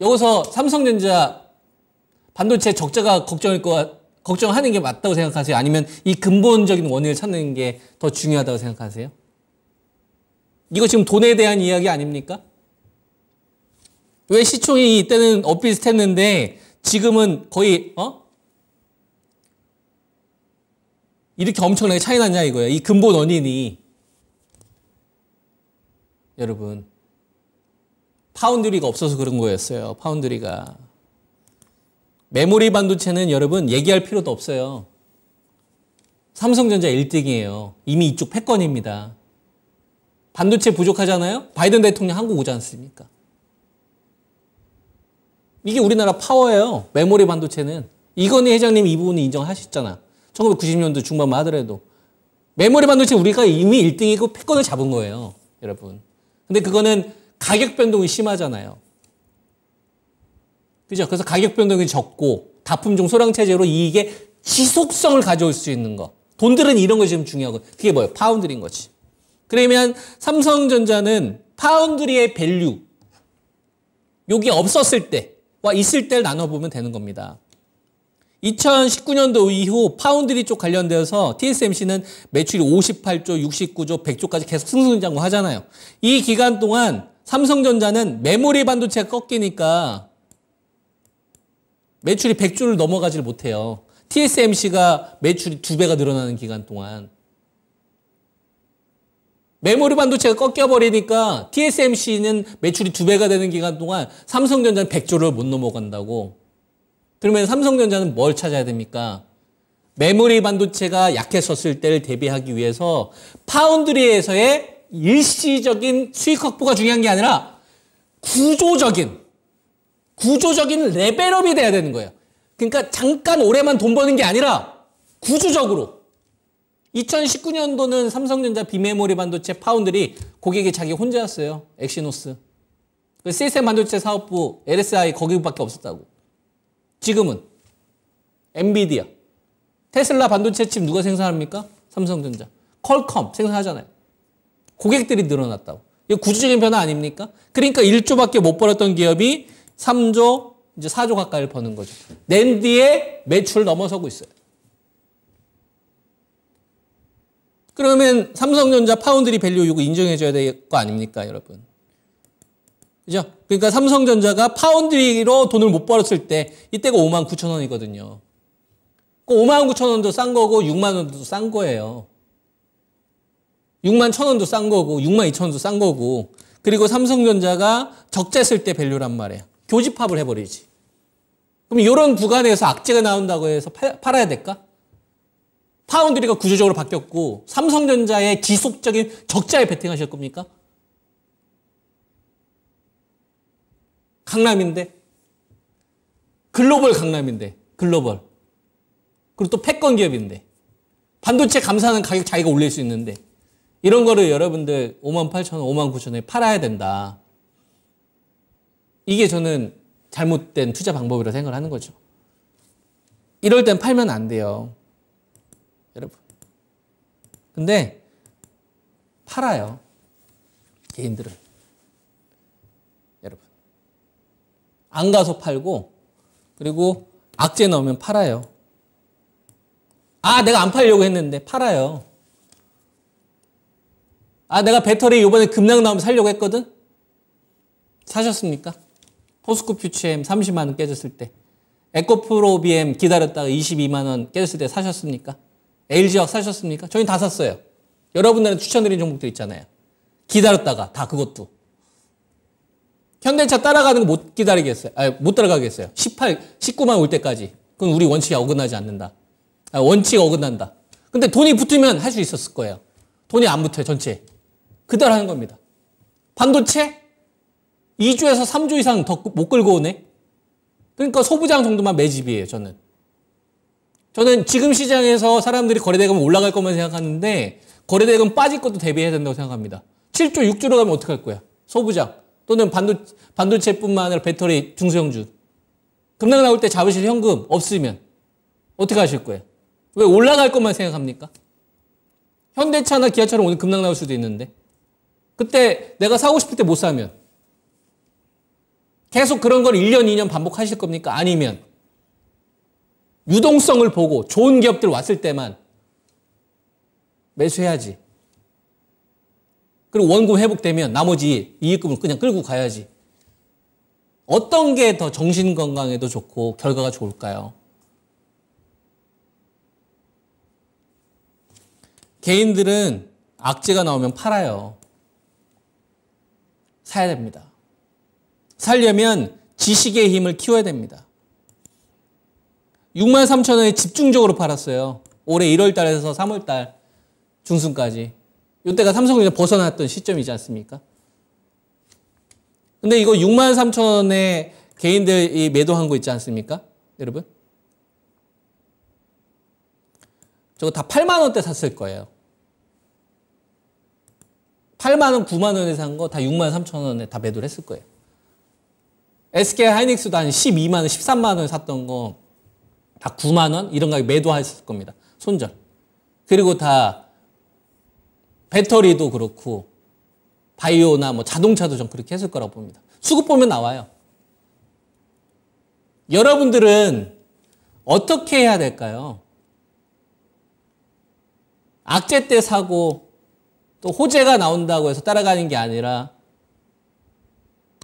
여기서 삼성전자 반도체 적자가 걱정일 것 같, 걱정하는 게 맞다고 생각하세요? 아니면 이 근본적인 원인을 찾는 게 더 중요하다고 생각하세요? 이거 지금 돈에 대한 이야기 아닙니까? 왜 시총이 이때는 엇비슷했는데 지금은 거의 어? 이렇게 엄청나게 차이 나냐 이거예요. 이 근본 원인이 여러분 파운드리가 없어서 그런 거였어요. 파운드리가 메모리 반도체는 여러분 얘기할 필요도 없어요. 삼성전자 1등이에요. 이미 이쪽 패권입니다. 반도체 부족하잖아요? 바이든 대통령 한국 오지 않습니까? 이게 우리나라 파워예요. 메모리 반도체는. 이건희 회장님 이 부분을 인정하셨잖아. 1990년도 중반만 하더라도. 메모리 반도체 우리가 이미 1등이고 패권을 잡은 거예요. 여러분. 근데 그거는 가격 변동이 심하잖아요. 그죠? 그래서 가격 변동이 적고 다품종 소량 체제로 이익의 지속성을 가져올 수 있는 거. 돈들은 이런 것이 금 중요하고 그게 뭐예요? 파운드리인 거지. 그러면 삼성전자는 파운드리의 밸류 여기 없었을 때와 있을 때를 나눠보면 되는 겁니다. 2019년도 이후 파운드리 쪽 관련되어서 TSMC는 매출이 58조, 69조, 100조까지 계속 승승장구 하잖아요. 이 기간 동안 삼성전자는 메모리 반도체가 꺾이니까 매출이 100조를 넘어가질 못해요. TSMC가 매출이 두 배가 늘어나는 기간 동안 메모리 반도체가 꺾여버리니까 TSMC는 매출이 두 배가 되는 기간 동안 삼성전자는 100조를 못 넘어간다고. 그러면 삼성전자는 뭘 찾아야 됩니까? 메모리 반도체가 약했었을 때를 대비하기 위해서 파운드리에서의 일시적인 수익 확보가 중요한 게 아니라 구조적인 구조적인 레벨업이 돼야 되는 거예요. 그러니까 잠깐 올해만 돈 버는 게 아니라 구조적으로 2019년도는 삼성전자 비메모리 반도체 파운드리 고객이 자기 혼자였어요. 엑시노스. 그 시스템 반도체 사업부 LSI 거기밖에 없었다고. 지금은 엔비디아. 테슬라 반도체 칩 누가 생산합니까? 삼성전자. 퀄컴 생산하잖아요. 고객들이 늘어났다고. 이 구조적인 변화 아닙니까? 그러니까 1조밖에 못 벌었던 기업이 3조, 이제 4조 가까이를 버는 거죠. 낸디에 매출 넘어서고 있어요. 그러면 삼성전자 파운드리 밸류 요구 인정해줘야 될 거 아닙니까, 여러분? 그죠? 그러니까 삼성전자가 파운드리로 돈을 못 벌었을 때, 이때가 5만 9천 원이거든요. 그 5만 9천 원도 싼 거고, 6만 원도 싼 거예요. 6만 천 원도 싼 거고, 6만 2천 원도 싼 거고, 그리고 삼성전자가 적자 쓸때 밸류란 말이에요. 교집합을 해버리지. 그럼 이런 구간에서 악재가 나온다고 해서 팔아야 될까? 파운드리가 구조적으로 바뀌었고 삼성전자의 지속적인 적자에 베팅하실 겁니까? 강남인데 글로벌 강남인데 글로벌 그리고 또 패권 기업인데 반도체 감사는 가격 자기가 올릴 수 있는데 이런 거를 여러분들 5만 8천 원, 5만 9천 원에 팔아야 된다. 이게 저는 잘못된 투자 방법이라고 생각을 하는 거죠. 이럴 땐 팔면 안 돼요. 여러분. 근데 팔아요. 개인들은. 여러분. 안 가서 팔고 그리고 악재 나오면 팔아요. 아, 내가 안 팔려고 했는데 팔아요. 아, 내가 배터리 이번에 급락 나오면 살려고 했거든? 사셨습니까? 포스코 퓨치엠 30만 원 깨졌을 때 에코프로 BM 기다렸다가 22만 원 깨졌을 때 사셨습니까? LG학 사셨습니까? 저희 다 샀어요. 여러분들은 추천드린 종목들 있잖아요. 기다렸다가 다 그것도 현대차 따라가는 거 못 기다리겠어요. 아니, 못 따라가겠어요. 18, 19만 올 때까지. 그건 우리 원칙에 어긋나지 않는다. 아, 원칙에 어긋난다. 근데 돈이 붙으면 할 수 있었을 거예요. 돈이 안 붙어요, 전체. 그대로 하는 겁니다. 반도체? 2주에서 3주 이상 더 못 끌고 오네. 그러니까 소부장 정도만 매집이에요, 저는. 저는 지금 시장에서 사람들이 거래대금 올라갈 것만 생각하는데 거래대금 빠질 것도 대비해야 된다고 생각합니다. 7조, 6조로 가면 어떡할 거야? 소부장 또는 반도, 반도체뿐만 아니라 배터리 중소형주. 금락 나올 때 잡으실 현금 없으면 어떻게 하실 거예요? 왜 올라갈 것만 생각합니까? 현대차나 기아차는 오늘 급락 나올 수도 있는데 그때 내가 사고 싶을 때 못 사면 계속 그런 걸 1년, 2년 반복하실 겁니까? 아니면 유동성을 보고 좋은 기업들 왔을 때만 매수해야지. 그리고 원금 회복되면 나머지 이익금을 그냥 끌고 가야지. 어떤 게 더 정신 건강에도 좋고 결과가 좋을까요? 개인들은 악재가 나오면 팔아요. 사야 됩니다. 살려면 지식의 힘을 키워야 됩니다. 6만 3천 원에 집중적으로 팔았어요. 올해 1월 달에서 3월 달 중순까지. 이때가 삼성전자 벗어났던 시점이지 않습니까? 근데 이거 6만 3천 원에 개인들이 매도한 거 있지 않습니까? 여러분? 저거 다 8만 원대 샀을 거예요. 8만 원, 9만 원에 산 거 다 6만 3천 원에 다 매도를 했을 거예요. SK 하이닉스도 한 12만 원, 13만 원 샀던 거 다 9만 원 이런 거 매도하셨을 겁니다. 손절. 그리고 다 배터리도 그렇고 바이오나 뭐 자동차도 좀 그렇게 했을 거라고 봅니다. 수급 보면 나와요. 여러분들은 어떻게 해야 될까요? 악재 때 사고 또 호재가 나온다고 해서 따라가는 게 아니라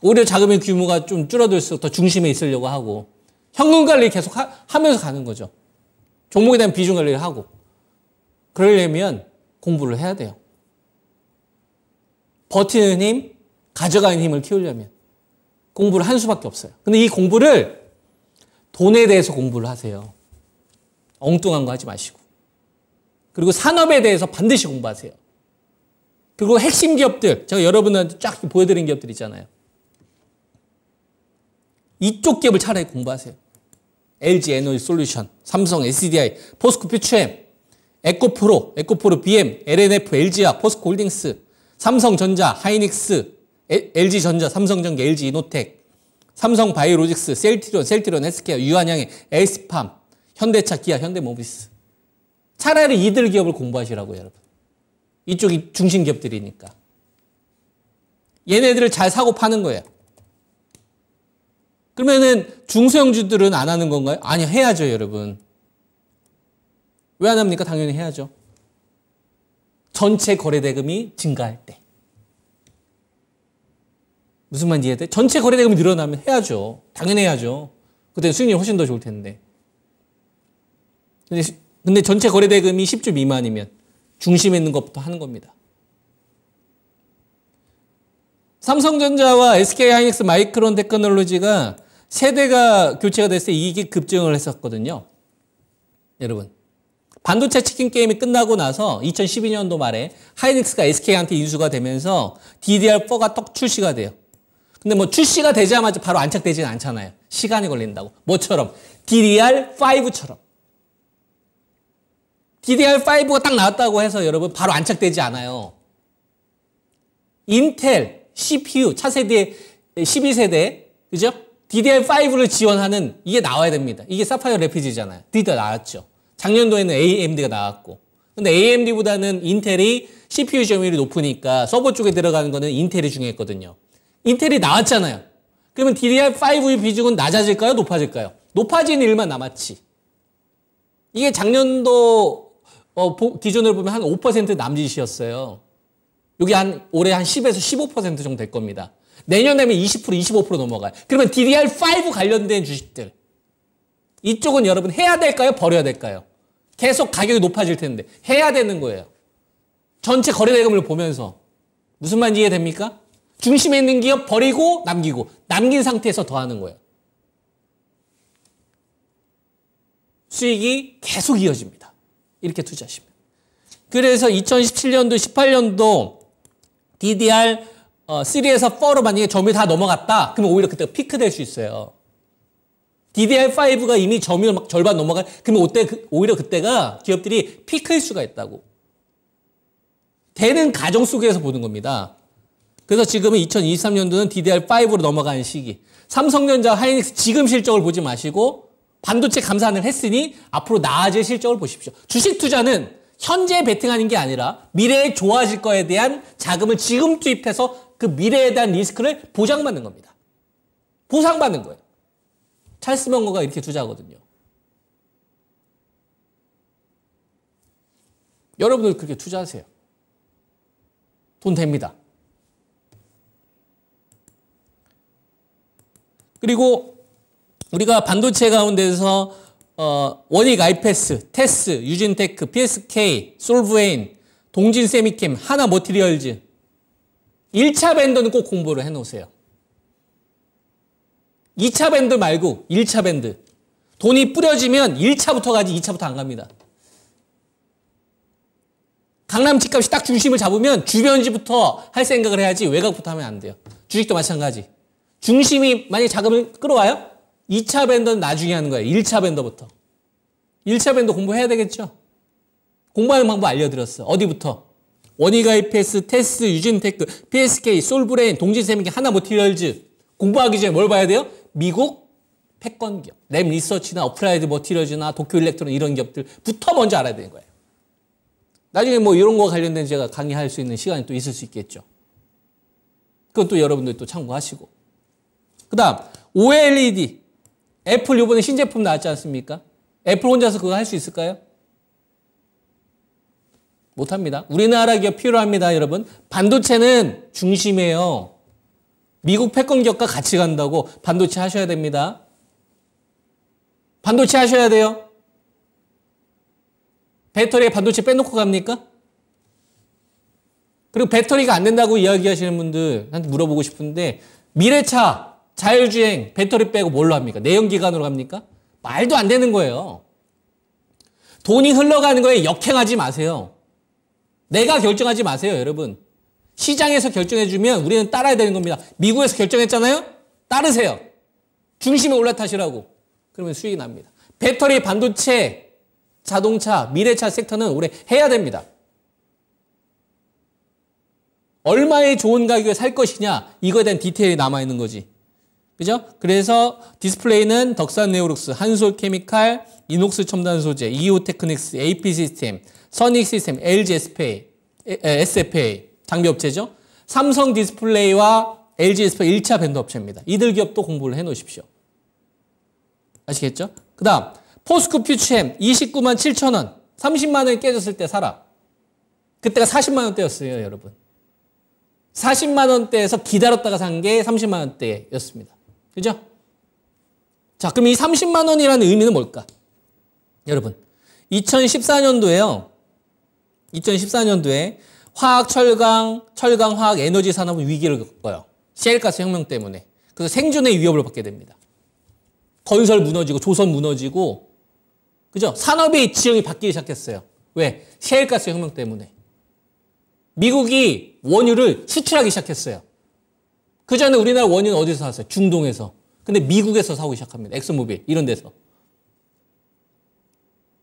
오히려 자금의 규모가 좀 줄어들수록 더 중심에 있으려고 하고 현금 관리 계속 하, 하면서 가는 거죠. 종목에 대한 비중 관리를 하고 그러려면 공부를 해야 돼요. 버티는 힘, 가져가는 힘을 키우려면 공부를 한 수밖에 없어요. 근데 이 공부를 돈에 대해서 공부를 하세요. 엉뚱한 거 하지 마시고. 그리고 산업에 대해서 반드시 공부하세요. 그리고 핵심 기업들, 제가 여러분한테 쫙 보여드린 기업들 있잖아요. 이쪽 기업을 차라리 공부하세요. LG 에너지 솔루션, 삼성 SDI, 포스코 퓨처엠, 에코프로, 에코프로 BM, LNF, LG야, 포스코 홀딩스, 삼성전자, 하이닉스, LG전자, 삼성전자, LG 이노텍, 삼성 바이오로직스, 셀트리셀트리 헬스케어, 유한양의 에스팜, 현대차, 기아, 현대모비스. 차라리 이들 기업을 공부하시라고요, 여러분. 이쪽이 중심 기업들이니까. 얘네들을 잘 사고 파는 거예요. 그러면은 중소형주들은 안 하는 건가요? 아니요, 해야죠, 여러분. 왜 안 합니까? 당연히 해야죠. 전체 거래대금이 증가할 때. 무슨 말인지 이해돼? 전체 거래대금이 늘어나면 해야죠. 당연히 해야죠. 그때 수익률이 훨씬 더 좋을 텐데. 근데, 근데 전체 거래대금이 10조 미만이면 중심에 있는 것부터 하는 겁니다. 삼성전자와 SK하이닉스 마이크론 테크놀로지가 세대가 교체가 됐을 때 이익이 급증을 했었거든요. 여러분. 반도체 치킨 게임이 끝나고 나서 2012년도 말에 하이닉스가 SK한테 인수가 되면서 DDR4가 떡 출시가 돼요. 근데 뭐 출시가 되자마자 바로 안착되지는 않잖아요. 시간이 걸린다고. 뭐처럼? DDR5처럼. DDR5가 딱 나왔다고 해서 여러분 바로 안착되지 않아요. 인텔, CPU, 차세대, 12세대, 그죠? DDR5를 지원하는 이게 나와야 됩니다. 이게 사파이어 레피지잖아요. 드디어 나왔죠. 작년도에는 AMD가 나왔고. 근데 AMD보다는 인텔이 CPU 점유율이 높으니까 서버 쪽에 들어가는 거는 인텔이 중요했거든요. 인텔이 나왔잖아요. 그러면 DDR5의 비중은 낮아질까요? 높아질까요? 높아진 일만 남았지. 이게 작년도 어, 기준으로 보면 한 5% 남짓이었어요. 여기 한 올해 한 10에서 15% 정도 될 겁니다. 내년 되면 20% 25% 넘어가요. 그러면 DDR5 관련된 주식들 이쪽은 여러분 해야 될까요? 버려야 될까요? 계속 가격이 높아질 텐데 해야 되는 거예요. 전체 거래 대금을 보면서 무슨 말인지 이해됩니까? 중심에 있는 기업 버리고 남기고 남긴 상태에서 더하는 거예요. 수익이 계속 이어집니다. 이렇게 투자하시면. 그래서 2017년도, 18년도 DDR 3에서 어, 4로 만약에 점이 유다 넘어갔다. 그러면 오히려 그때가 피크 될 수 있어요. DDR5가 이미 점이 막 절반 넘어가, 그러면 그때, 그, 오히려 그때가 기업들이 피크일 수가 있다고. 되는 가정 속에서 보는 겁니다. 그래서 지금은 2023년도는 DDR5로 넘어가 시기. 삼성전자 하이닉스 지금 실적을 보지 마시고, 반도체 감산을 했으니 앞으로 나아질 실적을 보십시오. 주식 투자는 현재 베팅하는 게 아니라 미래에 좋아질 거에 대한 자금을 지금 투입해서 그 미래에 대한 리스크를 보장받는 겁니다. 보상받는 거예요. 찰스 멍거가 이렇게 투자하거든요. 여러분들 그렇게 투자하세요. 돈 됩니다. 그리고 우리가 반도체 가운데서 어, 원익 아이패스, 테스, 유진테크, PSK, 솔브웨인, 동진 세미캠, 하나 모티리얼즈 1차 밴드는 꼭 공부를 해놓으세요. 2차 밴드 말고 1차 밴드. 돈이 뿌려지면 1차부터 가지 2차부터 안 갑니다. 강남 집값이 딱 중심을 잡으면 주변 지부터 할 생각을 해야지 외곽부터 하면 안 돼요. 주식도 마찬가지. 중심이 만약에 자금을 끌어와요? 2차 밴드는 나중에 하는 거예요. 1차 밴드부터 1차 밴드 공부해야 되겠죠? 공부하는 방법 알려드렸어. 어디부터? 원희가 i 패스 테스, 유진 테크, PSK, 솔브레인, 동진세미기, 하나 모티리얼즈. 뭐 공부하기 전에 뭘 봐야 돼요? 미국 패권 기업, 랩 리서치나 어플라이드 모티리얼즈나 뭐 도쿄 일렉트론 이런 기업들부터 먼저 알아야 되는 거예요. 나중에 뭐 이런 거 관련된 제가 강의할 수 있는 시간이 또 있을 수 있겠죠. 그건 또 여러분들이 또 참고하시고. 그 다음, OLED. 애플 요번에 신제품 나왔지 않습니까? 애플 혼자서 그거 할 수 있을까요? 못합니다. 우리나라 기업 필요합니다, 여러분. 반도체는 중심이에요. 미국 패권 기업과 같이 간다고 반도체 하셔야 됩니다. 반도체 하셔야 돼요. 배터리에 반도체 빼놓고 갑니까? 그리고 배터리가 안 된다고 이야기하시는 분들한테 물어보고 싶은데 미래차, 자율주행, 배터리 빼고 뭘로 합니까? 내연기관으로 갑니까 말도 안 되는 거예요. 돈이 흘러가는 거에 역행하지 마세요. 내가 결정하지 마세요, 여러분. 시장에서 결정해주면 우리는 따라야 되는 겁니다. 미국에서 결정했잖아요? 따르세요. 중심에 올라타시라고. 그러면 수익이 납니다. 배터리, 반도체, 자동차, 미래차 섹터는 올해 해야 됩니다. 얼마의 좋은 가격에 살 것이냐 이거에 대한 디테일이 남아있는 거지. 그죠? 그래서 디스플레이는 덕산 네오룩스, 한솔 케미칼, 이녹스 첨단 소재, 이오 테크닉스, AP 시스템, 선익 시스템, LG SFA, SFA 장비업체죠. 삼성 디스플레이와 LG SFA 1차 밴드 업체입니다. 이들 기업도 공부를 해놓으십시오. 아시겠죠? 그 다음 포스코 퓨치엠 29만 7천 원 30만 원이 깨졌을 때 사라. 그때가 40만 원대였어요 여러분. 40만 원대에서 기다렸다가 산 게 30만 원대였습니다. 그죠? 자, 그럼 이 30만 원이라는 의미는 뭘까? 여러분, 2014년도에요. 2014년도에 화학 철강, 철강 화학 에너지 산업은 위기를 겪어요. 셰일가스 혁명 때문에. 그래서 생존의 위협을 받게 됩니다. 건설 무너지고 조선 무너지고 그죠? 산업의 지형이 바뀌기 시작했어요. 왜? 셰일가스 혁명 때문에. 미국이 원유를 수출하기 시작했어요. 그 전에 우리나라 원유는 어디서 샀어요? 중동에서. 근데 미국에서 사오기 시작합니다. 엑스모빌 이런 데서.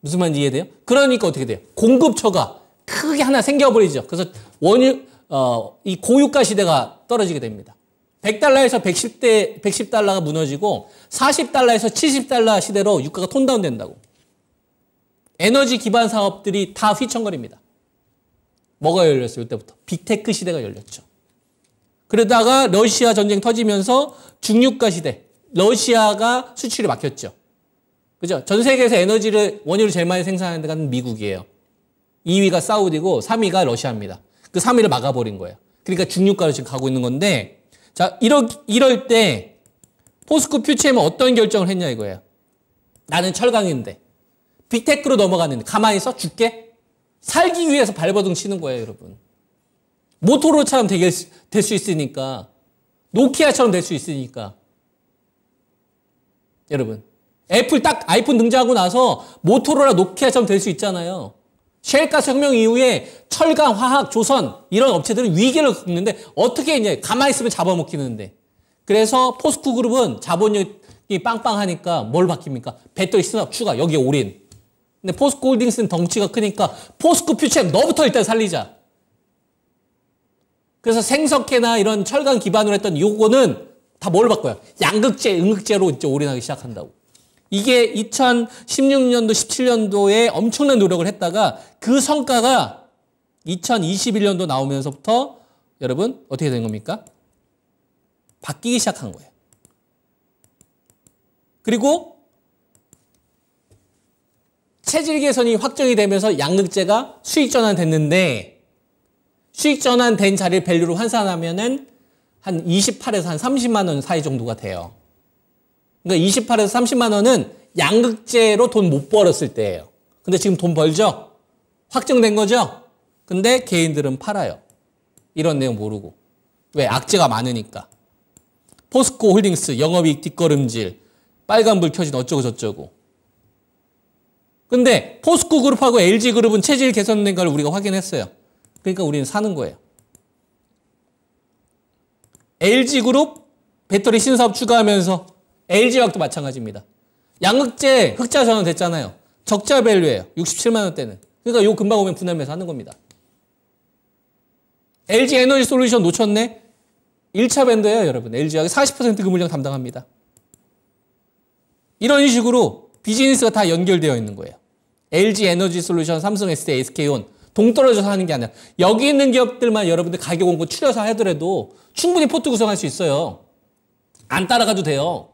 무슨 말인지 이해돼요? 그러니까 어떻게 돼요? 공급처가 크게 하나 생겨버리죠. 그래서 원유, 어, 이 고유가 시대가 떨어지게 됩니다. 100달러에서 110대, 110달러가 무너지고 40달러에서 70달러 시대로 유가가 톤다운 된다고. 에너지 기반 사업들이 다 휘청거립니다. 뭐가 열렸어요, 이때부터? 빅테크 시대가 열렸죠. 그러다가 러시아 전쟁 터지면서 중유가 시대, 러시아가 수출이 막혔죠. 그죠? 전 세계에서 에너지를, 원유를 제일 많이 생산하는 데가 미국이에요. 2위가 사우디고 3위가 러시아입니다. 그 3위를 막아버린 거예요. 그러니까 중유가로 지금 가고 있는 건데 자 이러, 이럴 때 포스코 퓨처에은 뭐 어떤 결정을 했냐 이거예요. 나는 철강인데 빅테크로 넘어가는데 가만히 있어 죽게 살기 위해서 발버둥 치는 거예요 여러분. 모토로처럼 될 수 있으니까 노키아처럼 될 수 있으니까 여러분 애플 딱 아이폰 등장하고 나서 모토로라 노키아처럼 될 수 있잖아요. 셰일가스 혁명 이후에 철강, 화학, 조선 이런 업체들은 위기를 겪는데 어떻게 이제 가만히 있으면 잡아먹히는데 그래서 포스코 그룹은 자본력이 빵빵하니까 뭘 바뀝니까? 배터리 수납 추가 여기에 올인 근데 포스코 홀딩스는 덩치가 크니까 포스코 퓨처엠 너부터 일단 살리자 그래서 생석회나 이런 철강 기반으로 했던 요거는 다 뭘 바꿔요? 양극재, 음극재로 이제 올인하기 시작한다고 이게 2016년도, 17년도에 엄청난 노력을 했다가 그 성과가 2021년도 나오면서부터 여러분 어떻게 된 겁니까? 바뀌기 시작한 거예요. 그리고 체질 개선이 확정이 되면서 양극재가 수익 전환됐는데 수익 전환된 자리를 밸류로 환산하면은 한 28에서 한 30만 원 사이 정도가 돼요. 그러니까 28에서 30만 원은 양극재로 돈 못 벌었을 때예요. 근데 지금 돈 벌죠? 확정된 거죠? 근데 개인들은 팔아요. 이런 내용 모르고. 왜? 악재가 많으니까. 포스코 홀딩스 영업이익 뒷걸음질 빨간불 켜진 어쩌고 저쩌고. 근데 포스코 그룹하고 LG 그룹은 체질 개선된 걸 우리가 확인했어요. 그러니까 우리는 사는 거예요. LG 그룹 배터리 신사업 추가하면서 LG화학도 마찬가지입니다. 양극재 흑자 전환됐잖아요. 적자 밸류예요. 67만 원대는. 그러니까 요 금방 오면 분할매수 하는 겁니다. LG 에너지 솔루션 놓쳤네? 1차 밴드예요, 여러분. LG화학 40% 그물량 담당합니다. 이런 식으로 비즈니스가 다 연결되어 있는 거예요. LG 에너지 솔루션, 삼성 SDI, SK온 동떨어져서 하는 게 아니라 여기 있는 기업들만 여러분들 가격 공고 추려서 하더라도 충분히 포트 구성할 수 있어요. 안 따라가도 돼요.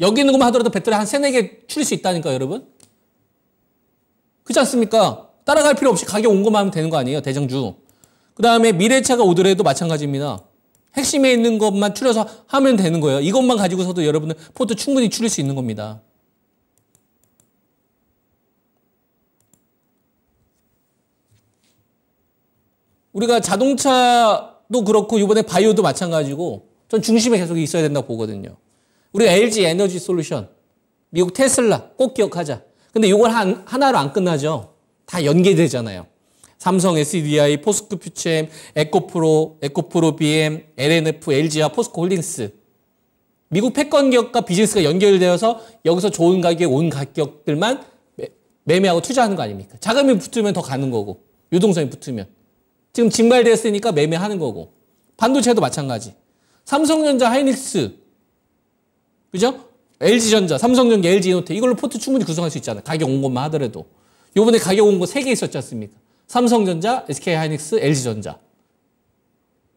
여기 있는 것만 하더라도 배터리 한 3, 4개 추릴 수 있다니까 요 여러분. 그렇지 않습니까? 따라갈 필요 없이 가격 온 것만 하면 되는 거 아니에요, 대장주. 그 다음에 미래차가 오더라도 마찬가지입니다. 핵심에 있는 것만 추려서 하면 되는 거예요. 이것만 가지고서도 여러분은 포트 충분히 추릴 수 있는 겁니다. 우리가 자동차도 그렇고 이번에 바이오도 마찬가지고 전 중심에 계속 있어야 된다고 보거든요. 우리 LG 에너지 솔루션, 미국 테슬라 꼭 기억하자. 근데 이걸 한, 하나로 안 끝나죠. 다 연계되잖아요. 삼성 SDI, 포스코 퓨챔, 처 에코프로, 에코프로 BM, LNF, LG와 포스코 홀딩스. 미국 패권 기업과 비즈니스가 연결되어서 여기서 좋은 가격에 온 가격들만 매매하고 투자하는 거 아닙니까? 자금이 붙으면 더 가는 거고 유동성이 붙으면 지금 증발됐으니까 매매하는 거고 반도체도 마찬가지. 삼성전자, 하이닉스 그죠? LG전자, 삼성전기 l g 이노트 이걸로 포트 충분히 구성할 수 있잖아요. 가격 온 것만 하더라도. 요번에 가격 온 거 세 개 있었지 않습니까? 삼성전자, SK하이닉스, LG전자.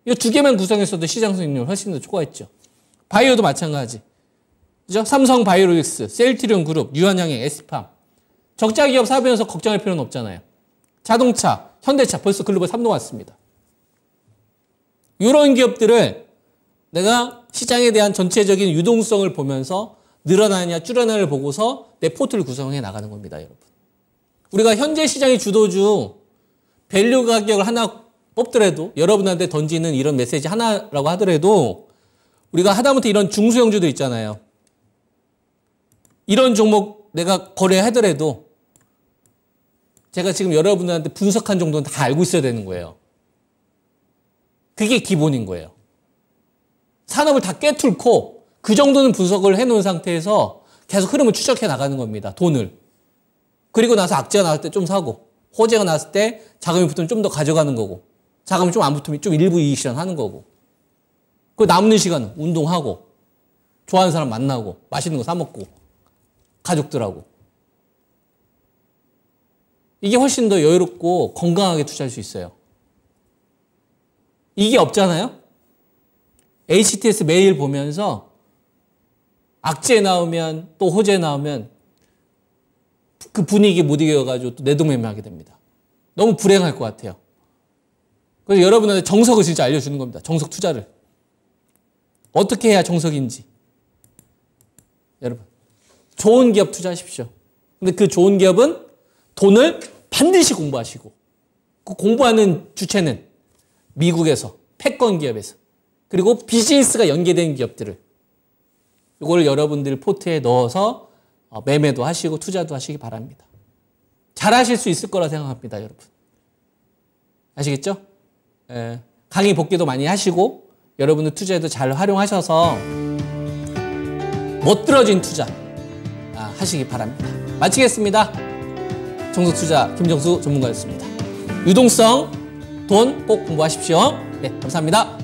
이 두 개만 구성했어도 시장 수익률 훨씬 더 초과했죠. 바이오도 마찬가지. 그죠? 삼성 바이오로익스, 셀트리온 그룹, 유한양행, 에스팜. 적자 기업 사업에서 걱정할 필요는 없잖아요. 자동차, 현대차 벌써 글로벌 3동 왔습니다. 이런 기업들을 내가 시장에 대한 전체적인 유동성을 보면서 늘어나냐 줄어나냐를 보고서 내 포트를 구성해 나가는 겁니다, 여러분. 우리가 현재 시장의 주도주 밸류 가격을 하나 뽑더라도 여러분한테 던지는 이런 메시지 하나라고 하더라도 우리가 하다못해 이런 중소형주들 있잖아요. 이런 종목 내가 거래하더라도 제가 지금 여러분한테 분석한 정도는 다 알고 있어야 되는 거예요. 그게 기본인 거예요. 산업을 다 깨뚫고 그 정도는 분석을 해놓은 상태에서 계속 흐름을 추적해 나가는 겁니다. 돈을. 그리고 나서 악재가 나왔을 때 좀 사고 호재가 나왔을 때 자금이 붙으면 좀 더 가져가는 거고 자금이 좀 안 붙으면 좀 일부 이익 실현하는 거고 그 남는 시간은 운동하고 좋아하는 사람 만나고 맛있는 거 사 먹고 가족들하고 이게 훨씬 더 여유롭고 건강하게 투자할 수 있어요. 이게 없잖아요? HTS 매일 보면서 악재 나오면 또 호재 나오면 그 분위기 못 이겨가지고 또 내동매매하게 됩니다. 너무 불행할 것 같아요. 그래서 여러분한테 정석을 진짜 알려주는 겁니다. 정석 투자를. 어떻게 해야 정석인지. 여러분, 좋은 기업 투자하십시오. 근데 그 좋은 기업은 돈을 반드시 공부하시고, 그 공부하는 주체는 미국에서, 패권 기업에서. 그리고 비즈니스가 연계된 기업들을 이걸 여러분들 포트에 넣어서 어, 매매도 하시고 투자도 하시기 바랍니다. 잘 하실 수 있을 거라 생각합니다, 여러분. 아시겠죠? 예, 강의 복귀도 많이 하시고 여러분들 투자에도 잘 활용하셔서 멋들어진 투자 아, 하시기 바랍니다. 마치겠습니다. 정수투자 김정수 전문가였습니다. 유동성 돈 꼭 공부하십시오. 네, 감사합니다.